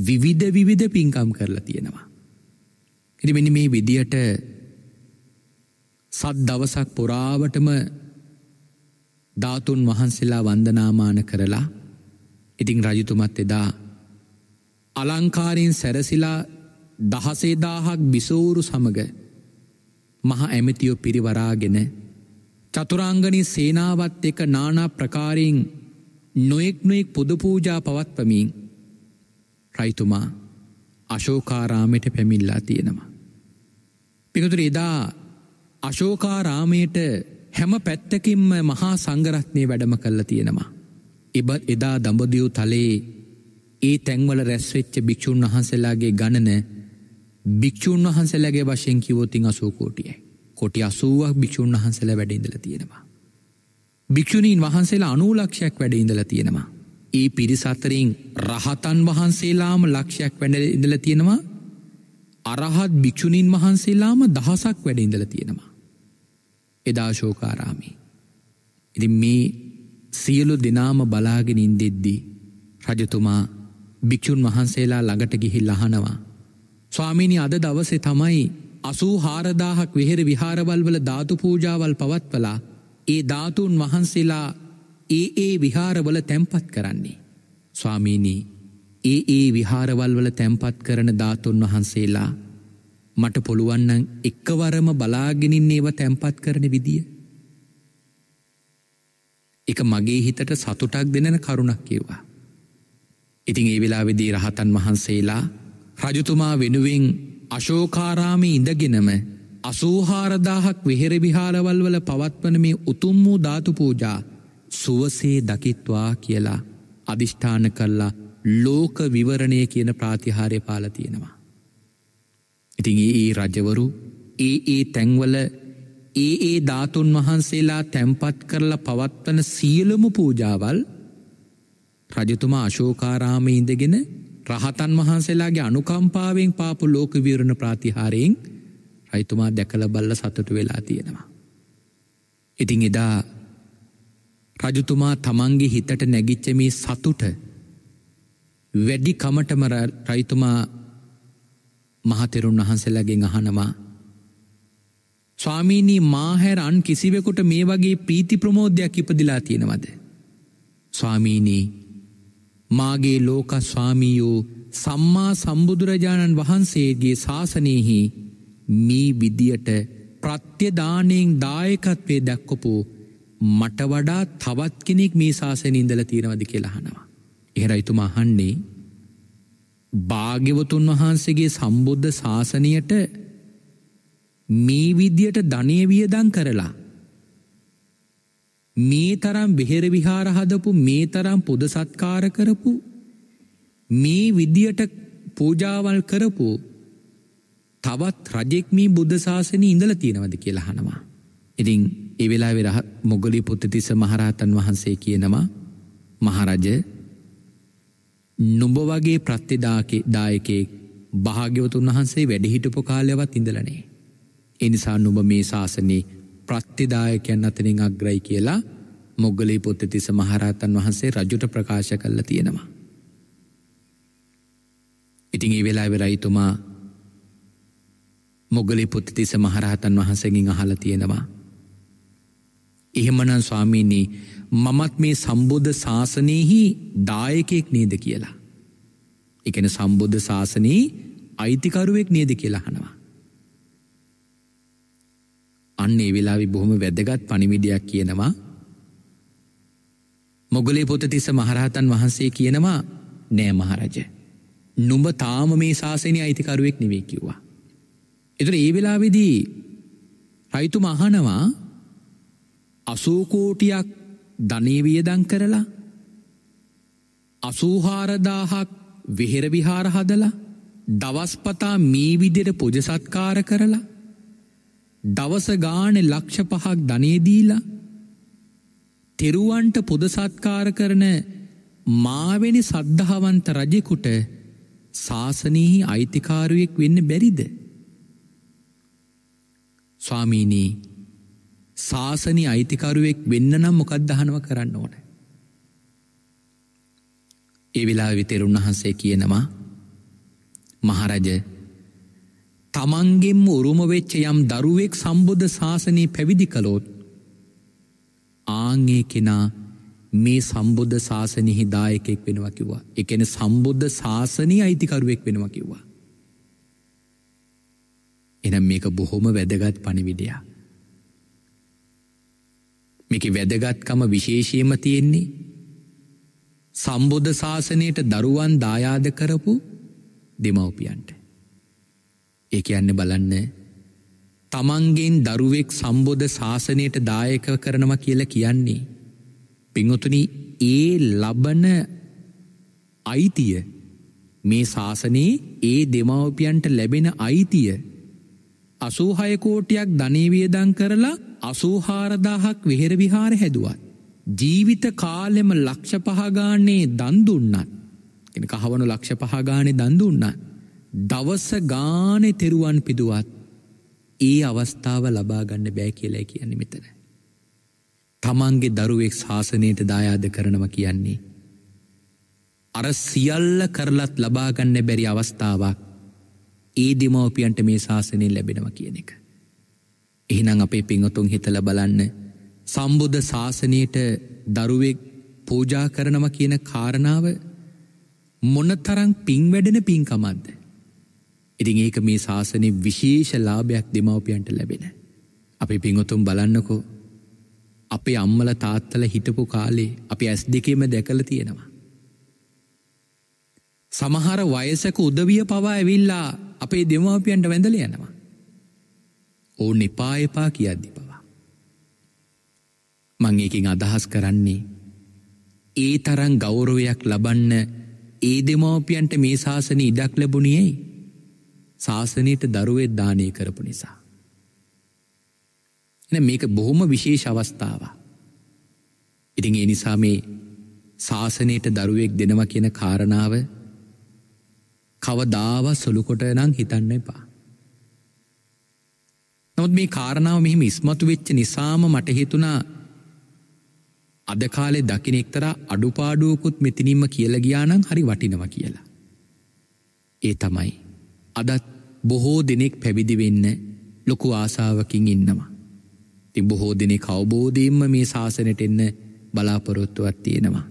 විවිධ විවිධ පින්කම් කරලා තියෙනවා. එරිමනි මේ විදියට සත් දවසක් පොරාවටම ධාතුන් වහන්සේලා වන්දනාමාන කරලා ඉතිං රජතුමත් එදා අලංකාරයෙන් සැරසිලා දහසේදාහක් බිසෝරු සමග මහා ඇමතියෝ පිරිවරාගෙන චතුරංගනි සේනාවත් එක නානා ප්‍රකාරයෙන් නොයෙක් නොයෙක් පුදපූජා පවත්වමින් රයිතුමා අශෝකාරාමයට පැමිල්ලා තියෙනවා. පිකතුර එදා අශෝකාරාමයට හැම පැත්තකින්ම මහා සංගරත්නය වැඩම කල්ල තියෙනවා. එබ එදා දඹදියූ තලයේ ඒ තැන්වල රැස්වෙච්ච භික්‍ෂූන් වහන්සේලාගේ ගණන භික්‍ෂූන් වහන්සේලාගේ වශයෙන් කිවෝතින් අසූකෝටියයි. කොටි අසුවක් භික්‍ෂූන් වහන්සල වැඩඉඳල තියෙනවා. භික්‍ෂුණීන් වහන්සේලා අනූලක්ෂයක් වැඩ ඉඳල තියෙනවා. ඒ පිරිසත්තරින් රහතන් වහන්සේලාම ලක්ෂයක් වැඩ ඉඳල තියෙනවා අරහත් භික්‍ෂුණීන් වහන්සේලාම දහසක් වැඩ ඉඳල තියෙනවා. එදා ශෝකාරාමි. ඉති මේ සියලු දෙනාම බලාගෙනින් දෙෙද්දී රජතුමා භික්‍ෂූන් වහන්සේලා ළඟට ගිහිල් ලහනවා. ස්වාමීනි අද දවසේ තමයි අසූ හාරදාහක් වෙහෙර විහාරවල්වල ධාතු පූජාවල් පවත්වලා ඒ ධාතුූන් වහන්සේලා ඒ ඒ විහාරවල තැම්පත් කරන්නේ. ස්වාමීනී ඒ ඒ විහාරවල්වල තැම්පත් කරන ධාතුන් වහන්සේලා මට පොළුවන්නං එක්කවරම බලාගෙනින් ඒව තැම්පත් කරන විදිිය. එක මගේ හිතට සතුටක් දෙනන කරුණක් කියවා. ඉතිං ඒ වෙලාවෙදී රහතන් වහන්සේලා රජතුමා වෙනුවෙන් අශෝකාරාමි ඉඳගෙනම අසූහාරදාහක් වෙහෙර විහාරවල් වල පවත්වන මේ උතුම් වූ ධාතු පූජා සුවසේ දකිත්වා කියලා අධිෂ්ඨාන කල්ලා ලෝක විවරණය කියන ප්‍රාතිහාරය පාලතියෙනවා. ඉතින් ඒ රජවරු ඒ ඒ තැන්වල ඒ ඒ ධාතුන් වහන්සේලා තැම්පත් කරලා පවත්වන සියලමු පූජාවල් රජතුමා අශෝකාරාම ඉඳගෙන රහතන් වහන්සේලාගේ අනුකම්පාවෙන් පාපු ලෝක විවරණ ප්‍රාතිහාරයෙන් රයිතුමා දැකල බල්ල සතුටු වෙලා තියෙනවා. ඉතිං එදා රජතුමා තමන්ගේ හිතට නැගිච්ච මේ සතුට වැඩි කමටමර රයිතුමා මහතෙරුන් වහන්සේලාගෙන් අහනවා. ස්වාමීනී මාහැර අන් කිසිවෙකුට මේ වගේ ප්‍රීති ප්‍රමෝධයක් ඉපදිලා තියෙනවද. ස්වාමීනී මාගේ ලෝක ස්වාමීයෝ සම්මා සම්බුදුරජාණන් වහන්සේගේ ශාසනයහි මේ විදියට ප්‍රත්‍යදානයෙන් දායකත්වේ දැක්කොපු මට වඩා තවත් කෙනෙක් මේ ශාසනය ඉඳල තියෙනවද කියලහනවා. එහෙරයිතුමා හන්නේ භාග්‍යවතුන් වහන්සේගේ සම්බුද්ධ ශාසනයට මේ විද්‍යයට ධනය වියදන් කරලා. මේ තරම් බෙහෙර විහාර හදපු මේ තරම් පුද සත්කාර කරපු මේ විදියට පූජාවල් කරපු තවත් රජෙක් මේ බුද්ධ ශාසනය ඉඳල තියෙනවද කියලා හනවා. ඉතින් එවෙලා වෙරහ මොගලි පුත්තතිස්ස මහරහතන් වහන්සේ කියනවා මහරජ නුඹ වගේ ප්‍රත්්‍යදාකෙ දායකෙක් භාග්‍යවතුන් වහන්සේ වැඩිහිටපු කාලයවත් ඉඳලනේ. එනිසා නුඹ මේ ශාසනයේ ප්‍රත්තිදායකයන් අතනින් අග්‍රයි කියලා මොග්ගලී පොත්තතිස මහරහතන් වහන්සේ රජුට ප්‍රකාශ කල්ල තියෙනවා. ඉතිං ඒ වෙලා වෙරයිතුමා මොගලි පුත්තතිස මහරහතන් වහන්සකින් අහල තියෙනවා. එහෙමනන් ස්වාමීනී මමත් මේ සම්බුද්ධ ශාසනයහි දායකෙක් නේද කියලා. එකන සම්බුද්ධ ශාසනයේ අයිතිකරුවෙක් නේද කියලා හනවා. අන්න ඒ වෙලාවි බොහොම වැදගත් පණිවිඩයක් කියනවා. මොගලේ පොතතිස්ස මහරහතන් වහන්සේ කියනවා නෑ මහරජ. නුඹ තාම මේ ශාසනය අයිතිකරුවෙක් නෙවේ කිව්වා. එතුර ඒ වෙලාවෙදී රයිතු මහනවා අසූකෝටියක් ධනේවියදං කරලා අසූහාරදාහක් විහෙරවිහාර හදලා දවස්පතා මේ විදිර පුජසත්කාර කරලා දවස ගාන ලක්ෂ පහක් ධනේදීලා තෙරුවන්ට පුදසත්කාර කරන මාවෙනි සද්ධාවන්ත රජෙකුට ශාසනීහි අයිතිකාරුවෙක් වෙන්න බැරිද. ස්වාමීනී සාසනි අයිතිකරුවෙක් වෙන්න නම් මොකක් දහනව කරන්න ඕන. ඒ වෙලා විතෙරුන් වහන්සේ කියනවා මහරජ තමන්ගෙන්ම උරුම වෙච්ච යම් දරුවෙක් සම්බුද්ධ ශාසනී පැවිදි කළෝත් ආංගේ කෙනා මේ සම්බුද්ධ ශාසනයහි දායකෙක් වෙනවා කිව්වා එකන සම්බුද්ධ ශාසනී අයිතිකරුවෙක් වෙනවා කිව්වා එනම් මේක බොහොම වැදගත් පණිවිඩයා මේක වැදගත්කම විශේෂයම තියෙන්නේ සම්බුද්ධ ශාසනයට දරුවන් දායාද කරපු දෙමවපියන්ට. ඒක යන්න බලන්න තමන්ගෙන් දරුවෙක් සම්බෝධ ශාසනයට දායක කරනව කියල කියන්නේ. පිංහොතුනි ඒ ලබන අයිතිය මේ ශාසනයේ ඒ දෙමවපියන්ට ලැබෙන අයිතිය අසූහයකෝටයක් ධනේවියදං කරලා අසූහාරදාහක් විහෙර විහාර හැදුවත්. ජීවිත කාලෙම ලක්ෂ පහගානේ දන්දුන්නත්. කෙන කහවනු ලක්ෂ පහගානේ දන්දුන්නත්. දවස ගානෙ තෙරුවන් පිදුවත් ඒ අවස්ථාව ලබාගන්න බෑ කියලා කියන්නේ මෙතන. තමන්ගේ දරුවෙක් ශාසනයට දායාද කරනව කියන්නේ. අර සියල්ල කරලත් ලබාගන්න බැරි අවස්ථාවක් ඒ දෙමවපියන්ට මේ ශාසනයෙන් ලැබෙනව කියන එක. එහිනං අපේ පිංහතුන් හිතල බලන්න. සම්බුද්ධ ශාසනයට දරුවෙක් පූජා කරනම කියන කාරණාව මොනතරං පින් වැඩෙන පින්කමන්ද. ඉතිං ඒක මේ ශාසනය විශේෂ ලාභයක් දෙමවපියන්ට ලැබෙන. අපි පිංහොතුම් බලන්නකෝ අපේ අම්මල තාත්තල හිටපු කාලේ අපි ඇස් දෙකේම දැකල තියෙනවා. සමහර වයසක උදවිය පවා ඇවිල්ලා අපේ දෙමාපියන්ට වැඳල යනවා. ඕ එපා එපා කියද්දි පවා. මං ඒකින් අදහස් කරන්නේ ඒ තරං ගෞරවයක් ලබන්න ඒ දෙමෝපියන්ට මේ ශාසන ඉඩක් ලැබුණියයි ශාසනයට දරුවෙත් දානය කරපු නිසා. එන මේක බොහොම විශේෂ අවස්ථාව. ඉතින් ඒ නිසා මේ ශාසනයට දරුවෙක් දෙනවා කියන කාරණාව කවදාව සොළුකොට නම් හිතන්න එපා. නොත් මේ කාරණාව මෙහිම ඉස්මතු වෙච්ච නිසාම මට හිතුනා අද කාලේ දකින එක්තරා අඩුපාඩුවකුත් මෙතිනින්ම කියල ගියානං හරි වටිනවා කියලා. ඒ තමයි අදත් බොහෝ දෙනෙක් පැවිදි වෙන්න ලොකු ආසාාවකින් ඉන්නවා. ති බොහෝ දෙනෙ කවබෝධයෙන්ම මේ ශාසනට එන්න බලාපොරොත්තුවත් තියෙනවා.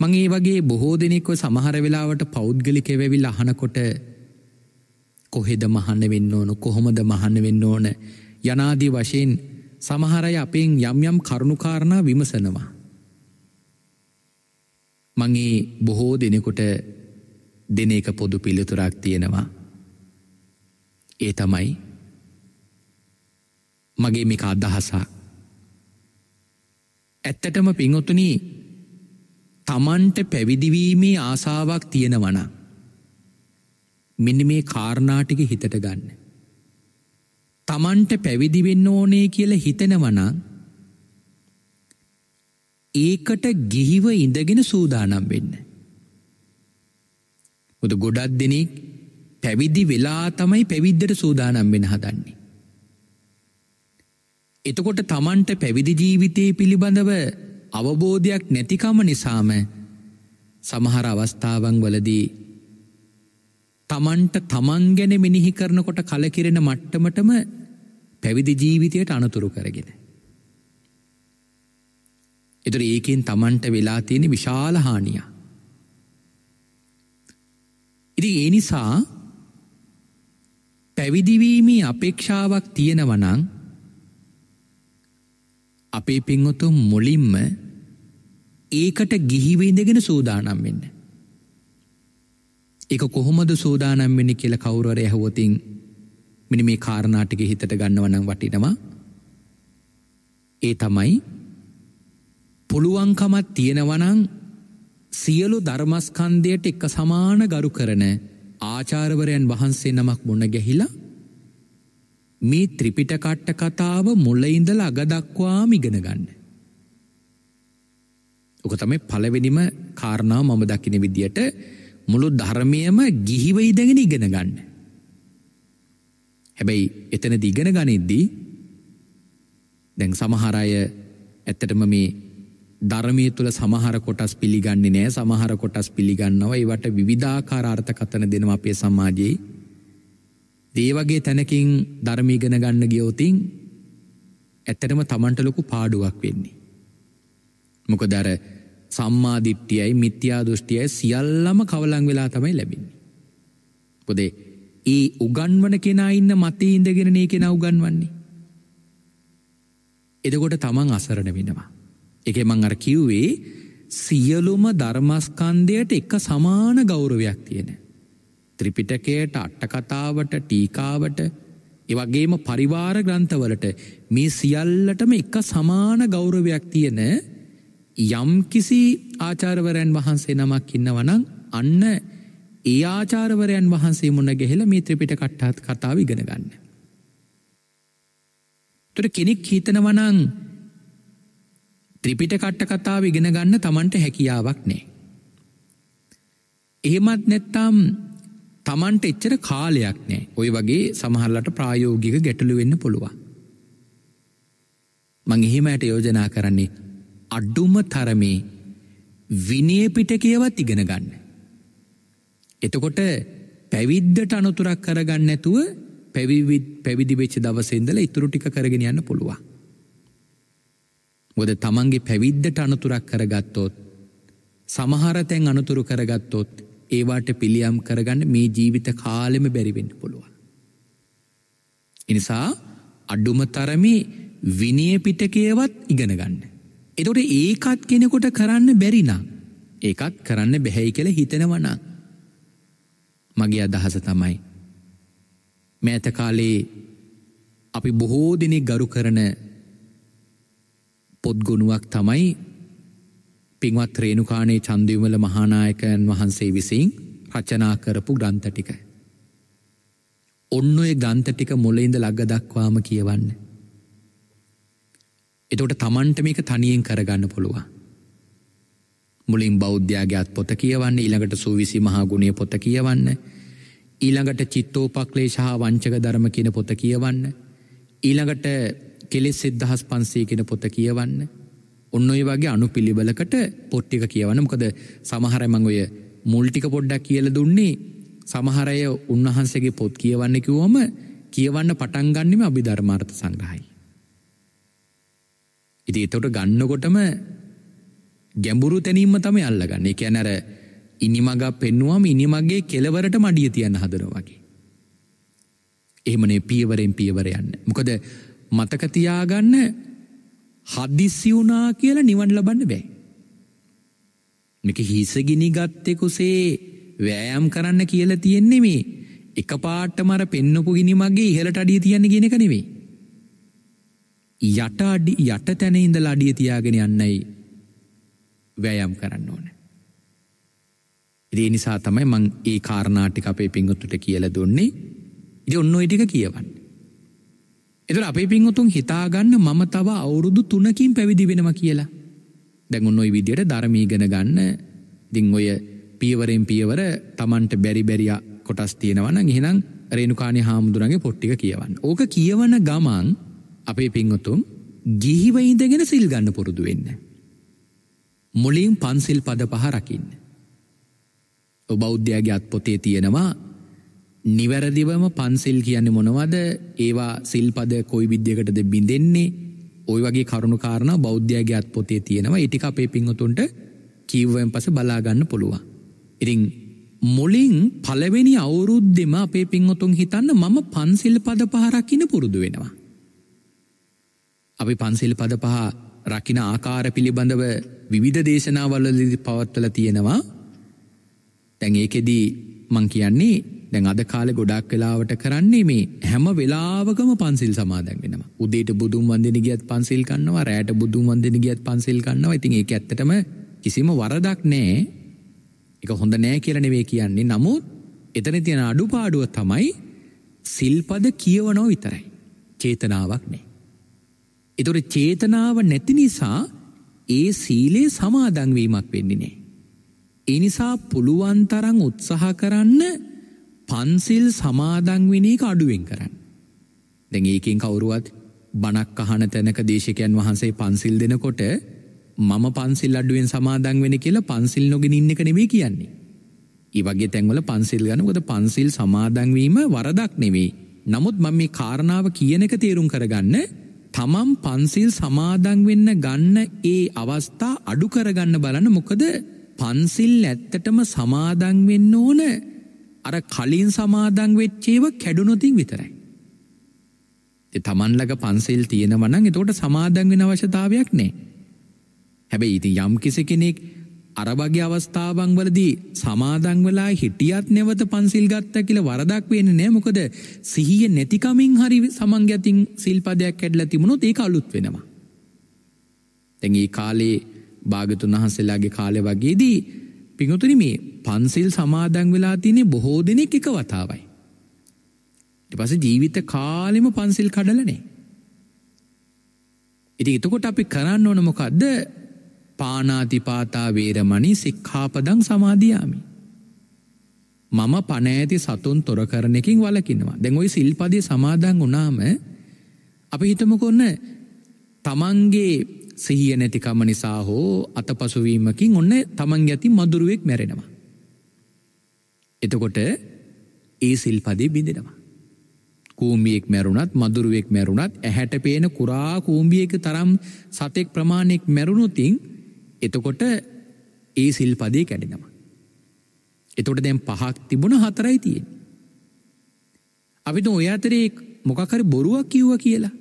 මං ඒ වගේ බොහෝ දෙනෙක්ව සමහර වෙලාවට පෞද්ගලික වෙවිල් අහනකොට කොහෙද මහන්න වෙන්න ඕන කොහොමද මහන්න වෙන්න ඕන යනාදී වශයෙන් සමහරය අපෙන් යම් යම් කරුණුකාරණා විමසනවා. මගේ බොහෝ දෙනෙකුට දෙන එක පොදු පිළිතුරක් තියෙනවා. ඒ තමයි මගේ මේක අදහසා. ඇත්තටම පිංඔතුනි තමන්ට පැවිදිවීමේ ආසාාවක් තියෙනවනා. මෙන්න මේ කාරණාටික හිතට ගන්න. තමන්ට පැවිදිවෙන්න ඕනේ කියල හිතෙනවනා ඒකට ගිහිව ඉඳගෙන සූදානම් වෙන්න. බුදු ගොඩක් දෙනෙක් පැවිදි වෙලා තමයි පැවිද්දට සූදානම් වෙන හදන්නේ. එතකොට තමන්ට පැවිදි ජීවිතයේ පිළිබඳව අවබෝධයක් නැතිකම නිසාම සමහර අවස්ථාවන් වලදී තමන්ට තමන් ගැන මිනිහි කරනකොට කලකිරෙන මට්ටමටම පැවිදි ජීවිතයට අනතුරු කරගෙන. එතුර ඒකෙන් තමන්ට වෙලා තියෙන විශාල හානිය. ඉති ඒ නිසා පැවිදිවීමී අපේක්ෂාවක් තියෙනවනං අපේ පින්වොතු මුලින්ම ඒකට ගිහිවඉඳගෙන සූදානම් වෙන්න. එක කොහොමද සූදානම් වෙන්න කියල කවුරවර ඇහවතින් මිනි මේ කාරණාටික හිතට ගන්නවනම් වටිනවා ඒ තමයි පුළුවන්කමත් තියෙනවනං සියලු ධර්මස්කන්දයට එක්ක සමාන ගරු කරන ආචාරවරයන් වහන්සේ නමක් මුණ ගැහිලා මේ ත්‍රිපිට කට්ට කතාව මුල්ලඉඳල අගදක්වා මිගෙනගන්න. ඕක තමයි පලවෙනිම කාරණාව මම දකින විදියට මුළු ධර්මයම ගිහිව ඉදගෙන ඉගෙන ගන්න. හැබැයි එතන දිගෙන ගනිද්දී දැන් සමහරය ඇත්තටම මේ ධර්මය තුළ සමහර කොටස් පිළිගන්නේ නෑ සමහර කොටස් පිළිගන්නවා ඒවට විවිධාකාරාර්ථ කතන දෙනවා අපේ සමාජයේ දේවගේ තැනකින් ධර්මීගෙන ගන්න ගියෝතින් ඇත්තටම තමන්ට ලොකු පාඩුවක් වෙන්නේ. මොකදර සම්මාධිට්ටියයි මිත්‍යා දෘෂ්ටියයි සියල්ලම කවලං වෙලා තමයි ලැබින්නේ. පොදේ ඒ උගන්වන කෙනා ඉන්න මතේ ඉඳගෙනනේ කෙන උගන්වන්නේ. එදකොට තමන් අසරණ වෙනවා. එක මං අර කිව්වේ සියලුම ධර්මස්කන්දයට එක සමාන ගෞරවයක් තියෙන. ත්‍රිපිටකයට අට්ටකතාවට ටීකාවට එවගේම පරිවාර ග්‍රන්ථවලට මේ සියල්ලටම එක සමාන ගෞරවයක් තියෙන යම්කිසි ආචාරවරයන් වහන්සේ නමක් ඉන්නවනං අන්න ඒ ආචාරවරයන් වහන්සේ මුණ ගෙහෙල මේ ත්‍රිපිට කට්ටාත් කතාව ඉගෙන ගන්න. තොර කෙනෙක් හිතනවනං ත්‍රිපිට කට්ට කතාව ඉගෙන ගන්න තමන්ට හැකියාවක් නෑ. එහෙමත් නැත්තම් තමන්ට එච්චර කාලයක් නෑ ඔය වගේ සමහරලට ප්‍රායෝගික ගැටලු වෙන්න පුළුවන්. මං එහෙමයට යෝජනා කරන්නේ අඩ්ඩුම තරමේ විනය පිටකයවත් ඉගෙන ගන්න. එතකොට පැවිද්දට අනතුරක් කරගන්න ඇතුව පැවිදිවෙච්ච දවසෙන්දල ඉතුරු ටික කරගෙන යන්න පුළුවන්. ගොද තමන්ගේ පැවිද්දට අනතුරක් කරගත්තොත් සමහරතැන් අනතුරු කරගත්තොත් ඒවාට පිළියම් කරගන්න මේ ජීවිත කාලෙම බැරිවෙන්න පුළුවන්. එනිසා අඩුම තරමේ විනය පිටකයවත් ඉගෙනගන්න. එතොට ඒකත් කෙනෙකොට කරන්න බැරිනම් ඒකත් කරන්න බැහැයි කළ හිතෙනවන මගේ අදහස තමයි මෑතකාලේ අපි බොහෝ දෙනෙ ගරු කරන පොත්ගුණුවක් තමයි පින්වත් ත්‍රේණුකානේ චන්දවිමල මහානායකයන් වහන්සේ විසින් රචනා කරපු ග්‍රන්ථ ටික. ඔන්න ඔය ග්‍රන්ථ ටික මොලෙඉඳ ලග දක්වාම කියවන්න. එතකොට තමන්ට මේක තනියෙන් කරගන්න පුළුවන්. මුලින් බෞද්ධයාගේ අත් පොත කියවන්න ඊළඟට සූවිසි මහාගුණය පොත කියවන්න ඊළඟට චිත්තෝපක්ලේ ශහ වංචක ධර්ම කියන පොත කියවන්න ඊළඟට කෙලෙස් සිද්ධහස් පන්සේ කෙන පොත කියවන්න ඔන්න ඔය වගේ අනු පිළිබලකට පොට්ටික කියවන්න මොකද සමහර මං ඔය මුල්ටික පොඩ්ඩක් කියල දුන්නේ සමහරය උන්වහන්සේගේ පොත් කියවන්න කිවෝම කියවන්න පටන්ගන්නම අභිධර්මාර්ථ සංග්‍රහයි ඉති එතවට ගන්නකොටම ගැඹුරු තැනීම තම අල්ලගන්නේ කැනැර ඉනිමග පෙන්නුවම ඉනිමගේ කෙලවරට මඩිය තියන්න හදරවාගේ. එහෙමනේ පියවරෙන් පියවර යන්න. මොකද මතකතියාගන්න හදිස්සිවුනා කියලා නිවන් ලබන්න බෑ. මේක හිසගිනි ගත්තෙකුසේ වෑයම් කරන්න කියලා තියෙන්නේ මේ එක පාට්ට මර පෙන්නපු ගිනි මගේ ඉහලට අඩිය තියන්න ගෙනක නෙවෙේ. යට අඩි යට තැන ඉඳලා අඩිය තියාගෙන යන්නයි වෑයම් කරන්න ඕන. ඒ නිසා තමයි මං ඒ කාරණාටික අපේ පිංගුත්තුට කියල දුන්නේ ඉති ඔන්න ඉටික කියවන්න. එතුර අපේ පිංගුතුන් හිතාගන්න මම තව අවුරුදු තුනකින් පැවිදි වෙනවා කියලා. දැඟුන් ඔයි විදියට ධර්මීගෙන ගන්න දිං ඔය පියවරෙන් පියවර තමන්ට බැරිබැරිය කොටස් තියෙනවන ගෙනම් රේණුකානය හාමුදුරගේ පොට්ටික කියවන්න ඕක කියවන ගමන් අපේ පින්වතුම් ගිහිව ඉඳගෙන සිල් ගන්න පුරුදු වෙන්න. මුලින් පන්සිල් පද පහ රකින්න. ඔබෞද්ධයාගේ අත් පොතේ තියෙනවා නිවැරදිවම පන්සිල් කියන්න මොනවද ඒවා සිල්පද කොයි විද්‍යකටද බිඳෙන්නේ ඔය වගේ කරුණුකාරණ බෞද්ධයාගේ අත් පොතේ තියෙනවා ඉටික අපේ පිංහතුන්ට කිව්වෙන් පස බලාගන්න පුළුවන්. ඉරිං මුලින් පලවෙනි අවුරුද්දෙම අපේ පිංහතුන් හිතන්න මම පන්සිල් පද පහරකින පුරුදු වෙනවා. අපි පන්සිල් පද පහ රකින ආකාර පිළිබඳව විවිධ දේශනාවල්ලදි පවත්වල තියෙනවා තැන් ඒකෙදී මං කියන්නේ දැන් අද කාලෙ ගොඩක් වෙලාවට කරන්නේ මේ හැම වෙලාවකම පන්සිල් සමාදන් වෙනවා. උදේට බුදුන් වන්දින ගියත් පන්සිල් ගන්නවා, රැයට බුදුන් වන්දින ගියත් පන්සිල් ගන්නවා. ඉතින් ඒක ඇත්තටම කිසිම වරදක් නෑ. ඒක හොඳ නෑ කියලා නෙවෙයි කියන්නේ. නමුත් එතන තියෙන අඩුපාඩුව තමයි සිල්පද කියවනෝ විතරයි. චේතනාවක් නෑ. එතොට චේතනාව නැති නිසා ඒ සීලේ සමාදංවීමක් වෙන්නිනේ. එනිසා පුළුවන් තරං උත්සහ කරන්න පන්සිල් සමාදංවිනේ අඩුවෙන් කරන්න. දැන් ඒකින් කවුරුවත් බණක් අහන තැනක දේශකයන් වහන්සේ පන්සිල් දෙනකොට මම පන්සිල් අඩුවෙන් සමාදං වෙන කියලා පන්සිල් නොගෙන ඉන්න එක නෙවේ කියන්නේ. ඒවගේ තැන්වල පන්සිල් ගන ොද පන්සිල් සමාදංවීම වරදක් නෙවේ. නමුත් මම මේ කාරණාව කියන එක තේරුම් කරගන්න තමම් පන්සිල් සමාදන් වෙන්න ගන්න ඒ අවස්ථා අඩු කරගන්න බලන්න මොකද පන්සිල් ඇත්තටම සමාදන් වෙන්න ඕන අර කලින් සමාදන් වෙච්චේව කැඩුනොතින් විතරයි. තමන්ලක පන්සිල් තියෙනවනං එතෝට සමාදන් වෙන අවශ්‍යතාවයක් නෑ. හැබැයි ඉති යම් කිසි කෙනෙක් අරවගේ අවස්ථාවංවලදී සමාදංවලා හිටියත් නැවත පන්සිල් ගත්ත කියල වරදක් වෙන්න නෑ මොකද සිහිය නැතිකමින් හරි සමංගඇතින් සිල්පදයක් ඇඩල තිබුණොත් ඒ අලුත් වෙනවා. තැඟ කාලේ භාගතුන් වහන්සෙල්ලාගේ කාලෙ වගේදී පිඟතුනි මේ පන්සිල් සමාදං වෙලා තියනෙ බොහෝ දෙනෙක් එක වතාවයි. පස ජීවිත කාලෙම පන්සිල් කඩලනේ. ඉති එතකොට අපි කරන්න ඕනමොකක්ද පානාතිපාතා වේරමණී සික්ඛාපදං සමාදියාමි. මම පනෑති සතුන් තොරකරන එකින් වලකිනවා. දැන් ওই සිල්පදේ සමාදන් වුණාම අපි හිතමුකොන්න තමන්ගේ සිහිය නැතිකම නිසා හෝ අතපසුවීමකින් ඔන්න තමන් ඇති මදුරුවෙක් මැරෙනවා. එතකොට ඒ සිල්පදේ බිඳෙනවා. කූම්ියෙක් මැරුණත් මදුරුවෙක් මැරුණත් ඇහැට පේන කුරා කූම්ියක තරම් සතෙක් ප්‍රමාණයෙක් මැරුණුතින් එතකොට ඒ සිල්පදේ කැඩෙනවා. එතකොට දැන් පහක් තිබුණ හතරයි තියෙන. අපිට ඔය අතරේ මොකකරි බොරුවක් කිව්ව කියලා.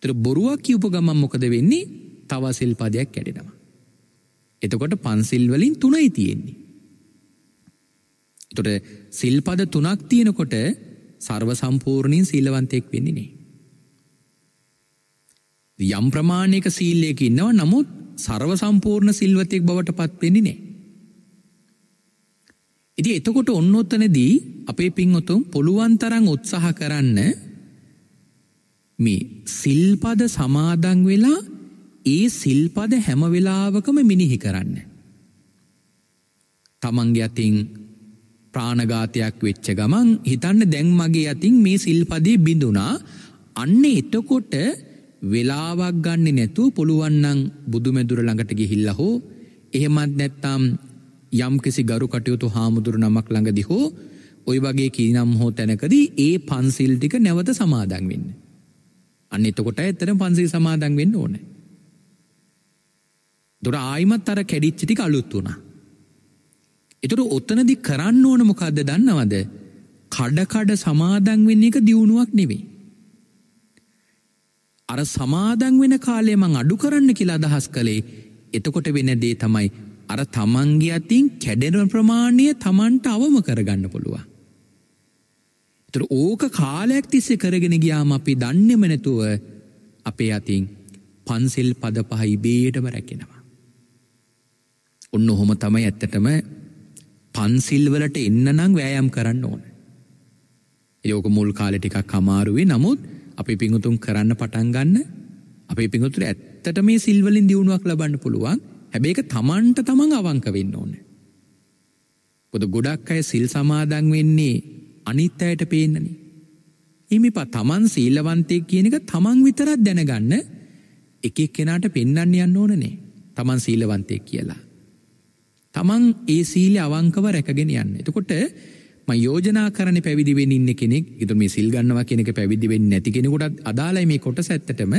තර බොරුවක් කිව්ප ගමන් මොකද වෙන්නේ තව සිල්පදයක් කැඩෙනවා. එතකොට පන්සිල්වලින් තුනයි තියෙන්නේ. එතොට සිල්පද තුනක් තියෙනකොට සර්ව සම්පූර්ණයෙන් සිල්ලවන්තයෙක් වෙන්නේ නේ. යම් ප්‍රමාණයක සීල්ලයක ඉන්නව නමුත් සරව සම්පූර්ණ සිල්වතයෙක් බවට පත්වෙෙන්නේ නෑ. ඉති එතකොට ඔන්නොත්තනදී අපේ පින්වතුම් පොළුවන් තරං උත්සාහ කරන්න මේ සිල්පද සමාදං වෙලා ඒ සිල්පද හැමවෙලාවකම මිනිහි කරන්න. තමන්ගේ අතින් ප්‍රාණගාතයක් වෙච්ච ගමන් හිතන්න දැන් මගේ අතින් මේ සිල්පදේ බිඳුනා අන්න එතකොට වෙලාවක් ගන්න නැතුව පුළුවන්නන් බුදුමැදුර ළඟට ගිහිල්ල හෝ එහෙමත් නැත්තාම් යම්කිසි ගරු කටයුතු හාමුදුරු නමක් ළඟදි හෝ ඔය වගේ කීනම් හෝ තැනකදී ඒ පන්සිල් ටික නැවත සමාදන් වෙන්න. අන්න එතකොට ඇත්තන පන්සිල් සමාදන් වෙන්න ඕන. දොර ආයිමත් අර කැඩිච්චිටි අලුත් වුණා. එතුරු ඔත්තනදි කරන්න ඕන මොකක්ද දන්නවද කඩකඩ සමාදන් වෙන්න එක දියුණුවක් නෙවෙේ. අර සමාදං වෙන කාලේ මං අඩු කරන්න කියලා අදහස් කළේ එතකොට වෙන දේ තමයි අර තමන්ගේ අතින් කැඩෙන ප්‍රමාණය තමන්ට අවම කරගන්න පුළුවන්. තර ඕක කාලයක් තිස්සේ කරගෙන ගියාම අපි දන්නෙම නැතුව අපේ අතින් පන්සිල් පද පහයි බේටම රැකෙනවා. ඔන්න ඔහොම තමයි ඇත්තටම පන්සිල්වලට එන්න නං වෑයම් කරන්න ඕන. යෝක මුල් කාලෙ ටිකක් අමාරුවේ නමුත් අපි පිංහුතුන් කරන්න පටන් ගන්න අපේ පිංහතුර ඇත්තට මේ සිල්වලින් දියුණුවක් ලබන්න පුළුවන් හැබේක තමන්ට තමන් අවංක වෙන්න ඕන. පොද ගොඩක් අය සිල් සමාදන් වෙන්නේ අනිත් අයට පේන්නන. එමිප තමන් සීල්ලවන්තය කියන එක තමන් විතරත් දැනගන්න එකක් කෙනාට පෙන්න්න යන්න ඕනනේ තමන් සීලවන්තය කියලා. තමන් ඒ සීලි අවංකව රැකගෙන යන්න. එතකොට ම යෝජනා කරන පැවිදිවෙන් ඉන්න කෙනෙක් ඉතු මේ සිල්ගන්නවා කෙනෙක පැවිදිවෙන් නැති කෙනෙකුටත් අදාලයි මේ කොට සැත්තටම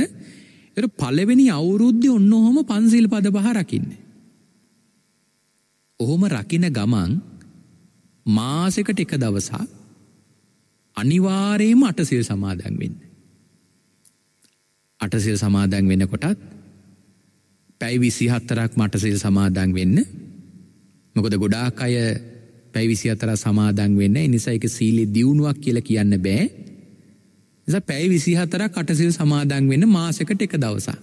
පලවෙනි අවුරුද්ධි ඔන්න ඔහොම පන්සිල් පද පහ රකින්න. ඔහොම රකින ගමන් මාසකට එක දවසා අනිවාරයම අටසිල් සමාදන් වෙන්න. අටසිල් සමාදන් වෙනකොටත් පැයි විසිහත්තරක් මටසිල් සමාදන් වෙන්න මොකද ගොඩාක් අය පැයිවිසි අතර සමාදන් වෙන්න එනිසා එක සීලි දියුණුවක් කියල කියන්න බෑ නිසා පැයි විසි හතර කටසිල් සමාදන් වෙන්න මාසකට එක දවසා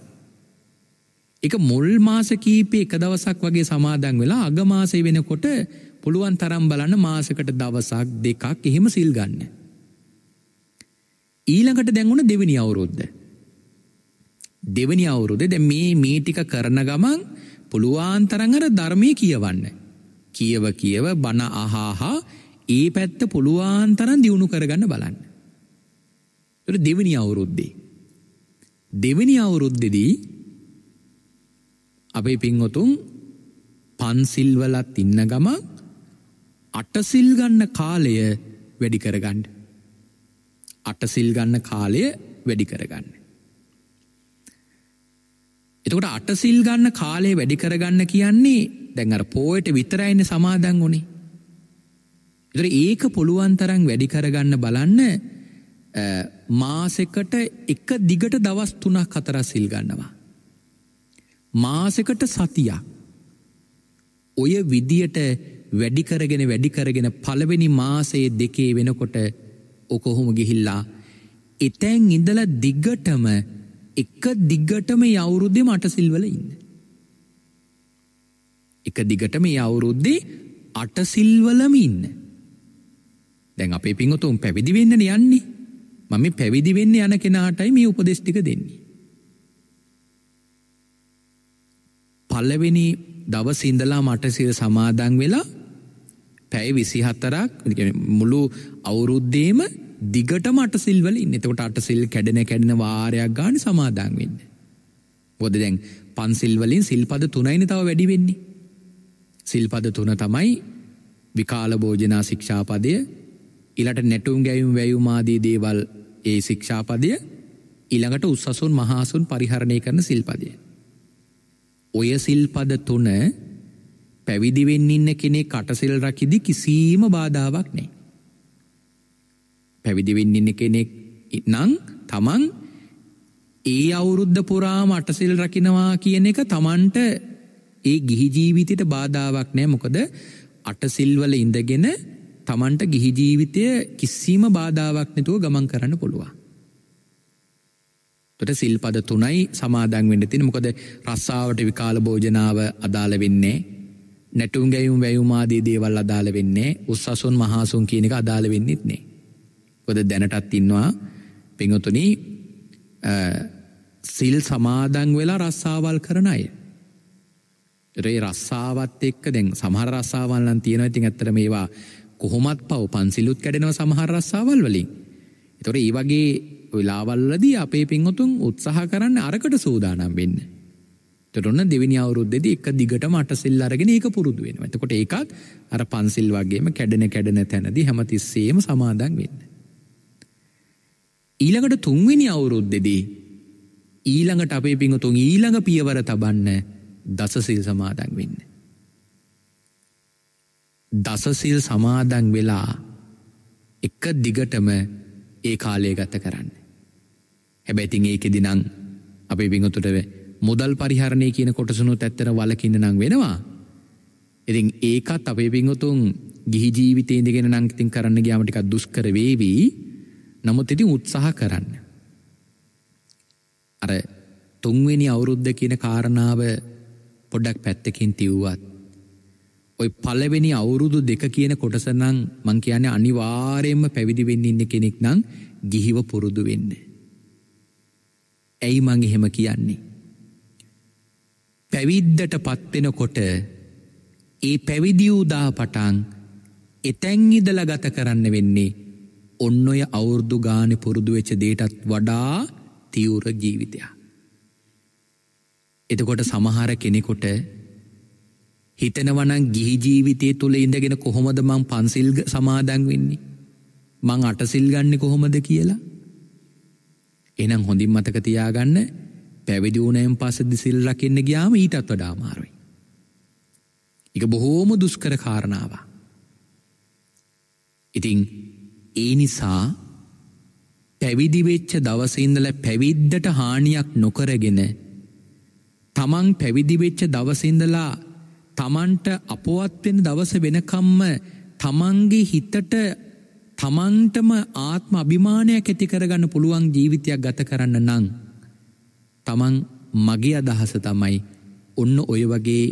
එක මුල් මාස කීපේ එක දවසක් වගේ සමාදන් වෙලා අගමාසය වෙනකොට පුළුවන් තරම් බලන්න මාසකට දවසක් දෙකක් එහෙම සිල් ගන්න. ඊළඟට දැන්වුණ දෙවනි අවුරුද්ද. දෙවනි අවුරුද දැ මේ මීටික කරන ගමන් පුළුවන් තරඟර ධර්මය කියවන්න. කියව කියව බණ අහාහා ඒ පැත්ත පුළුවන් තරම් දියුණු කරගන්න බලන්න. ඒතර දෙවෙනි අවුරුද්දේ දෙවෙනි අවුරුද්දේදී අපේ පින්වතුන් පන්සිල් වලත් ඉන්න ගම අටසිල් ගන්න කාලය වැඩි කරගන්න. අටසිල් ගන්න කාලය වැඩි කරගන්න. එතකොට අටසිල් ගන්න කාලය වැඩි කරගන්න කියන්නේ දැන් අර පෝයට විතරයින සමාදන් වනේ. එතර ඒක පුළුවන් තරම් වැඩි කරගන්න බලන්න මාසෙකට එක දිගට දවස් තුනක් හතර සිල් ගන්නවා. මාසෙකට සතියක්. ඔය විදියට වැඩිකරගෙන වැඩිකරගෙන පළවෙනි මාසයේ දෙකේ වෙනකොට ඔකොහොම ගිහිල්ලා එතැන් ඉඳල දිග්ගටම එක දිග්ගටම යවුරුදෙ මට සිල්වල ඉන්න. එක දිගට මේ අවුරුද්දේ අටසිල්වලම ඉන්න. දැන් අපේ පිංහතුම් පැවිදිවෙන්න යන්නේ මම පැවිදිවෙන්න යන කෙනාටයි මේ උපදෙස්්ටික දෙන්නේ. පල්ලවෙනි දවසින්දලා මටසිර සමාදන් වෙලා පැයි විසිහත්තරක් මුළු අවුරුද්දේම දිගට මට සිල්වල ඉන්නතකොට අටසිල් කැඩෙන කැඩන වාරයක් ගාන සමාදාන් වෙන්න. බොද දැන් පන්සිල්වලින් සිල්පද තුනයින තව වැඩි වෙන්නේ. සිල්පද තුන තමයි විකාලභෝජනා ශික්ෂාපදය ඉලට නැටුම් ගැයුම් වැයුමාදී දේවල් ඒ ශික්ෂාපදය ඉළඟට උත්සසුන් මහාසුන් පරිහරණය කරන සිල්පදය. ඔය සිල්පද තුන පැවිදිවෙන්න ඉන්න කෙනෙ කටසිල් රකිදි කිසීම බාධාවක් නෑ. පැවිදිවෙන්න ඉන්න කෙනෙක් ඉන්නං තමන් ඒ අවුරුද්ධ පුරාම අටසිල් රකිනවා කියන එක තමන්ට ඒ ගිහි ජීවිතයට බාධාවක් නෑ මොකද අටසිල්වල ඉඳගෙන තමන්ට ගිහි ජීවිතය කිසිීම බාධාවක් නැතුව ගමන් කරන්න පුළුවන්. තොට සිල්පද තුනයි සමාදන් වෙන්න තින මොකද රස්සාාවට විකාල භෝජනාව අදාළ වෙන්නේ නැටුම් ගැයුම් වැයුමාදී දේවල් අදාළ වෙන්නේ උත්සසුන් මහාසුන් කියන එක අදාළ වෙන්නෙත් නේ. කොද දැනටත් ඉන්නවා පිංහතුනි සිල් සමාදන් වෙලා රස්සාවල් කරන අය. ඒ රස්සාාවත් එක්ක දැන් සමහර රස්සාවල්ලන් තියෙන ඉතින් ඇත්තර මේවා කොහොමත් පව් පන්සිල්ලුත් කැඩෙනව සමහර රස්සාවල් වලින්. එතොර ඒ වගේ වෙලාවල්ලදී අපේ පින්වතුන් උත්සාහ කරන්න අරකට සූදානම් වෙන්න. තොරන්න දෙවිනි අවුරුද්දෙද එක දිගට මටසිල් අරගෙන ඒක පුරුදු වෙන. එතකොට ඒකත් අර පන්සිල් වගේම කැඩෙන කැඩෙන තැනදී හැමතිස්සේම සමාදන් වෙන්න. ඊළඟට තුන්වෙනි අවුරුද්දෙදී ඊළඟට අපේ පින්වතුන් ඊළඟ පියවර තබන්න දසසිල් සමාදන් වෙන්න. දසසිල් සමාදන් වෙලා එක දිගටම ඒ කාලය ගත කරන්න. හැබැතින් ඒක දිනං අපේ විංහතුටව මුදල් පරිහරණය කියන කොටසනු තැත්තර වලකින්න නං වෙනවා. ඉතින් ඒකත් අපේ පිංහතුන් ගිහි ජීවිතයේදගෙන නංතින් කරන්න ගයාමටිකක් දුස්කර වේවී නමුත් ඉතින් උත්සාහ කරන්න. අර තුන්වෙනි අවුරුද්ධ කියන කාරණාව පොඩ්ඩක් පැත්තකින් තිව්වත්. ඔය පලවෙනි අවුරුදු දෙක කියන කොටසනං මං කියන අනිවාරයෙන්ම පැවිදිවෙන්න ඉන්න කෙනෙක් නං ගිහිව පුරුදු වෙන්න. ඇයි මං එහෙම කියන්නේ. පැවිද්දට පත්වෙනකොට ඒ පැවිදිවූදා පටන් එතැංගිදල ගත කරන්න වෙන්නේ ඔන්න ඔය අවුරුදු ගාන පුරුදු වෙච්ච දේටත් වඩා තිවුර ජීවිතයක්. එතකොට සමහර කෙනෙකුට හිතනවනං ගිහි ජීවිතය තුළ ඉඳගෙන කොහොමද මං පන්සිල් සමාදන් වෙන්නේ. මං අටසිල් ගන්න කොහොමද කියලා. එනම් හොඳින් මතක තියාගන්න පැවිදිවනෑම් පසදි සිල් රකින්න ගියාම ඊටත් වඩා මාරුයි. එක බොහෝම දුස්කර කාරණාවා. ඉතිං ඒ නිසා පැවිදිවෙච්ච දවසඉඳල පැවිද්දට හානියක් නොකරගෙන තමන් පැවිදිවෙච්ච දවසිඳලා තමන්ට අපවත්වෙන දවස වෙනකම්ම තමන්ගේ හිතට තමන්ටම ආත්ම අභිමානයක් ඇති කරගන්න පුළුවන් ජීවිතයක් ගත කරන්න නං. තමන් මගේ අදහස තමයි ඔන්න ඔය වගේ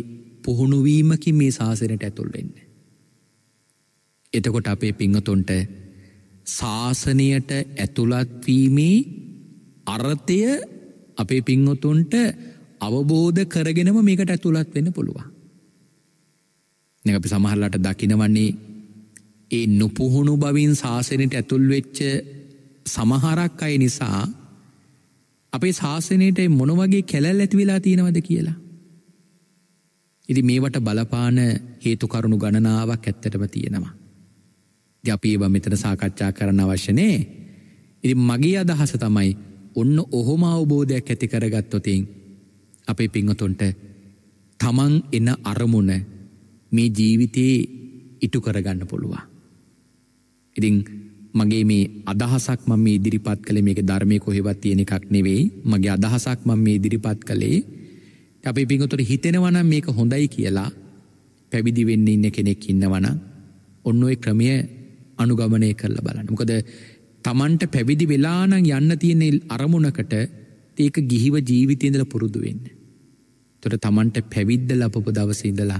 පුහුණුවීමකි මේ ශාසනයට ඇතුල් වෙන්න. එතකොට අපේ පිංහතුන්ට ශාසනයට ඇතුළත්වීමේ අර්ථය අපේ පිංහොතුන්ට අවබෝධ කරගෙනම මේකට ඇතුළත් වෙන්න පුළුවන්. නැ අපි සමහරලට දකිනවන්නේ ඒ නොපුහුණු බවින් ශාසනයට ඇතුල්වෙච්ච සමහරක් අය නිසා අපේ ශාසනයට මොනවගේ කැලැල් ඇතිවෙලා තියෙනවද කියලා. ඉති මේවට බලපාන හේතු කරුණු ගණනාවක් ඇත්තටම තියෙනවා. ජපීව මෙතන සාකච්ඡා කරන අවශ්‍යනය ඉති මගේ අදහස තමයි ඔන්න ඔහොම අවබෝධයක් ඇති කරගත්තොතින් අපේ පිංහතුන්ට තමන් එන අරමුණ මේ ජීවිතයේ ඉටු කරගන්න පුළුවන්. ඉතිං මගේ මේ අදහසක් මම මේ ඉදිරිපත් කළ මේක ධර්මය කොහෙවත් තියෙන එකක් නෙවෙයි මගේ අදහසක් මම මේ ඉදිරිපත් කළේ අපේ පිංහතුර හිතෙනවනම් මේක හොඳයි කියලා පැවිදි වෙන්න ඉන්න කෙනෙක් ඉන්නවන ඔන්න ඔය ක්‍රමය අනුගමනය කරලා බලන්න මොකද තමන්ට පැවිදි වෙලානං යන්න තියෙනෙල් අරමුණකට ඒක ගිහිව ජීවිතයඳල පුරුදු වෙන්න. තොට තමන්ට පැවිද්ද ලපපු දවසඉඳලා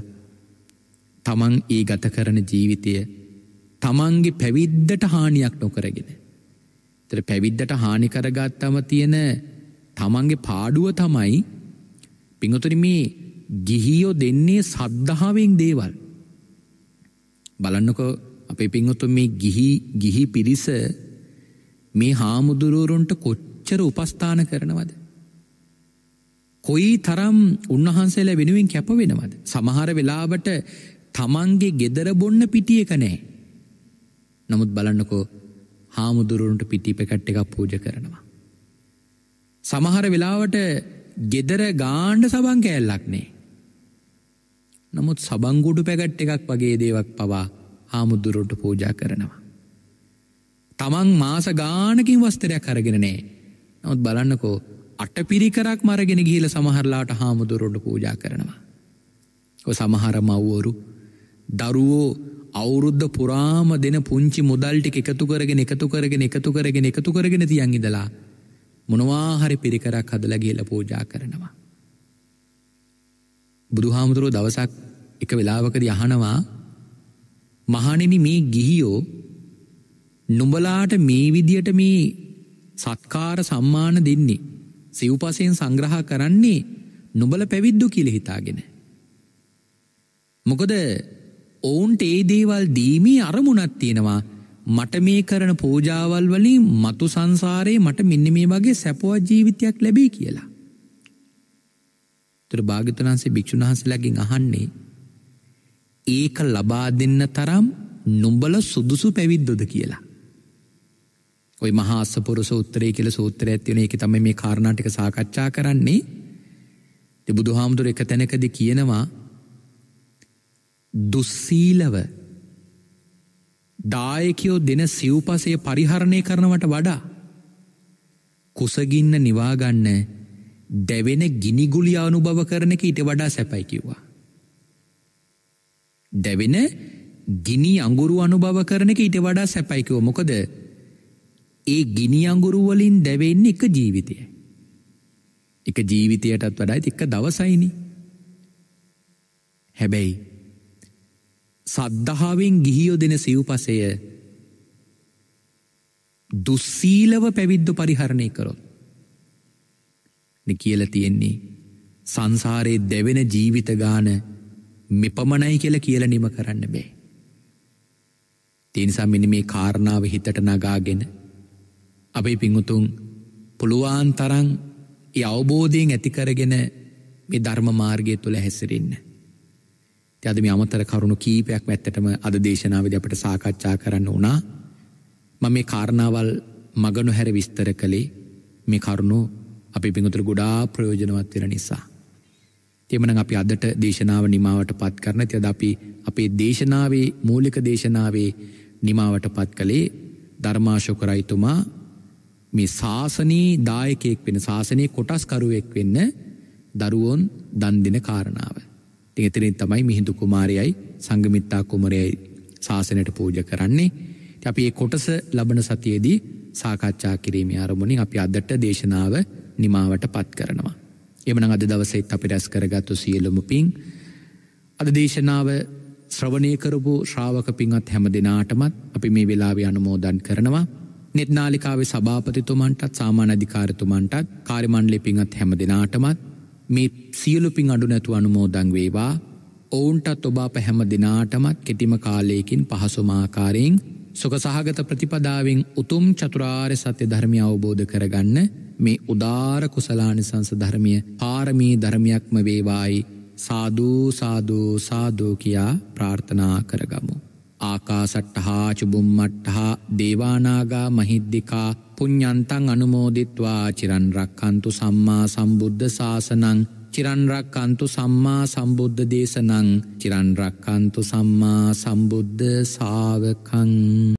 තමන් ඒ ගත කරන ජීවිතය තමන්ගේ පැවිද්දට හානියක් නොකරගෙන. තර පැවිද්දට හානි කරගත්තම තියෙන තමන්ගේ පාඩුව තමයි පිංහතුර මේ ගිහියෝ දෙන්නේ සද්ධාවෙන් දේවල්. බලන්නකෝ අපේ පිංහොතු මේ ගිහි ගිහි පිරිස මේ හාමුදුරුවරුන්ට කොට් කොච්චර උපස්ථාන කරනවද. කොයි තරම් උන්වහන්සේලා වෙනුවෙන් කැප වෙනවද. සමහර වෙලාවට තමන්ගේ ගෙදර බොන්න පිටියක නෑ. නමුත් බලන්නකෝ හාමුදුරුවන්ට පිටි පැකට් එකක් පූජ කරනවා. සමහර වෙලාවට ගෙදර ගාණ්ඩ සබන් කෑල්ලක් නේ. නමුත් සබංගුඩු පැකට් එකක් වගේ දේවක් පවා හාමුදුරුවන්ට පූජා කරනවා. තමන් මාස ගානකින් වස්තරයක් කරගෙන නෑ නොත් බලන්නකෝ අට පිරිකරක් මරගෙන ගිහිල සමහරලාට හාමුදුරොඩ පූජා කරනවා. සමහර මව්වෝරු දරුවෝ අවුරුද්ධ පුරාම දෙන පුංචි මුදල්ටික එකතු කරගෙන එකතු කරගෙන එකතු කරගෙන එකතු කරගෙන තියන් ඉදලා මොනවාහරි පිරිකරක් හදල ගේල පූජා කරනවා. බුදුහාමුදුරුව දවසක් එක වෙලාවකද යහනවා මහනෙන මේ ගිහියෝ නුඹලාට මේ විදියට මේ සත්කාර සම්මාන දෙන්නේ. සිව්පසයෙන් සංග්‍රහ කරන්නේ නොබල පැවිද්දු කියල හිතාගෙන. මොකද ඔවුන්ට ඒ දේවල් දීමී අරමුණත් තියෙනවා මට මේ කරන පෝජාවල් වලින් මතු සංසාරයේ මට මෙන්න මේ වගේ සැපවත් ජීවිතයක් ලැබේ කියලා. තුර භාගිතනන්සේ භික්‍ෂුන් වහන්සේලාගෙන් අහන්නේ ඒක ලබා දෙන්න තරම් නුඹල සුදුසු පැවිද්දොද කියලා. ඔයි මහාස්සපුර සූත්‍රය කියල සූත්‍ර ඇතිවන එක තම මේ කාරණාටික සාකච්ඡා කරන්නේ බුදු හාමුදුර එක තැනකද කියනවා දුස්සීලව දායකයෝ දෙන සිව්පසය පරිහරණය කරනවට වඩා කුසගින්න නිවාගන්න දැවෙන ගිනිගුලි අනුභව කරන එක ඊට වඩා සැපයි කිව්වා. දැවෙන ගිනි අඟුරු අනුභව කරන එක ඊට වඩා සැපයිකෝ මොකද ඒ ගිනි අඟුරු වලින් දැවෙන්න එක ජීවිතය. එක ජීවිතයටත් වඩායි එක්ක දවසයිනි. හැබැයි සද්ධාවෙන් ගිහියෝ දෙන සිව්පසය දුස්සීලව පැවිද්ද පරිහරණය කරොත්. කියල තියෙන්නේ සංසාරයේ දෙවෙන ජීවිත ගාන මෙපමණයි කියල කියල නිම කරන්න බෑ. තිනිසා මෙනි මේ කාරණාව හිතට නගාගෙන අපේ පිංහුතුන් පුළුවන් තරං ඒ අවබෝධයෙන් ඇතිකරගෙන මේ ධර්ම මාර්ගය තුළ හැසිරෙන්න. යදම අමතර කරුණු කීපයක් ඇත්තටම අද දේශනාවද අපට සාකච්ඡා කරන්න වනා ම මේ කාරණාවල් මගනු හැර විස්තර කළේ මේ කරුණු අපි පිඟුතුර ගොඩා ප්‍රයෝජනවත්වෙන නිසා. තිමන අපි අදට දේශනාව නිමාවට පත් කරන තියද අපි අපේ දේශනාවේ මූලික දේශනාවේ නිමාවට පත් කළේ ධර්මාශෝකරයිතුමා මේ ශාසනයේ දායකයෙක් වෙන ශාසනය කොටස්කරුවෙක් වෙන්න දරුවොන් දන් දෙන කාරණාව. තින් එතනින් තමයි මිහිඳු කුමාරයයි සංගමිත්තා කුමරයයි ශාසනයට පූජ කරන්නේ. අපි ඒ කොටස ලබන සතියේදී සාකච්ඡා කිරීමේ අරමුණින් අපි අදට දේශනාව නිමාවට පත් කරනවා. එමන අද දවසෙත් අපි රැස් කරගත්තු සියලුම පින් අද දේශනාව ශ්‍රවණය කරපු ශ්‍රාවක පින්වත් හැම දෙනාටමත් අපි මේ වෙලාවේ අනුමෝදන් කරනවා. නෙත්නාලිකාවේ සභාපතිතුමන්ටත් සාමාන අධිකාරතුමන්ටත් කාරිමණ්ලි පිංහත් හැම දෙනාටමත් මේ සියලු පින් අඩු නැතු අනුමෝදං වේවා ඔවුන්ටත් ඔබාප හැම දෙනාටමත් කෙටිම කාලයකින් පහසුමාකාරයෙන් සොක සහගත ප්‍රතිපදාවෙන් උතුම් චතුරාර්ය සත්‍ය ධර්මය අවබෝධ කරගන්න මේ උදාර කුසලානිසංස ධර්මය පාරමී ධර්මයක්ම වේවායි සාධූ සාධූ සාධෝ කියා ප්‍රාර්ථනා කරගමු. ආකාසට්ටහා චුබුම්මට්ටහා දේවානාගා මහිද්දිකා පුඤ්ඥන්තං අනුමෝදිත්වා චිරන්රක්කන්තු සම්මා සම්බුද්ධ සාසනං චිරන්රක්කන්තු සම්මා සම්බුද්ධ දේශනං චිරන්රක්කන්තු සම්මා සම්බුද්ධ සාාවකං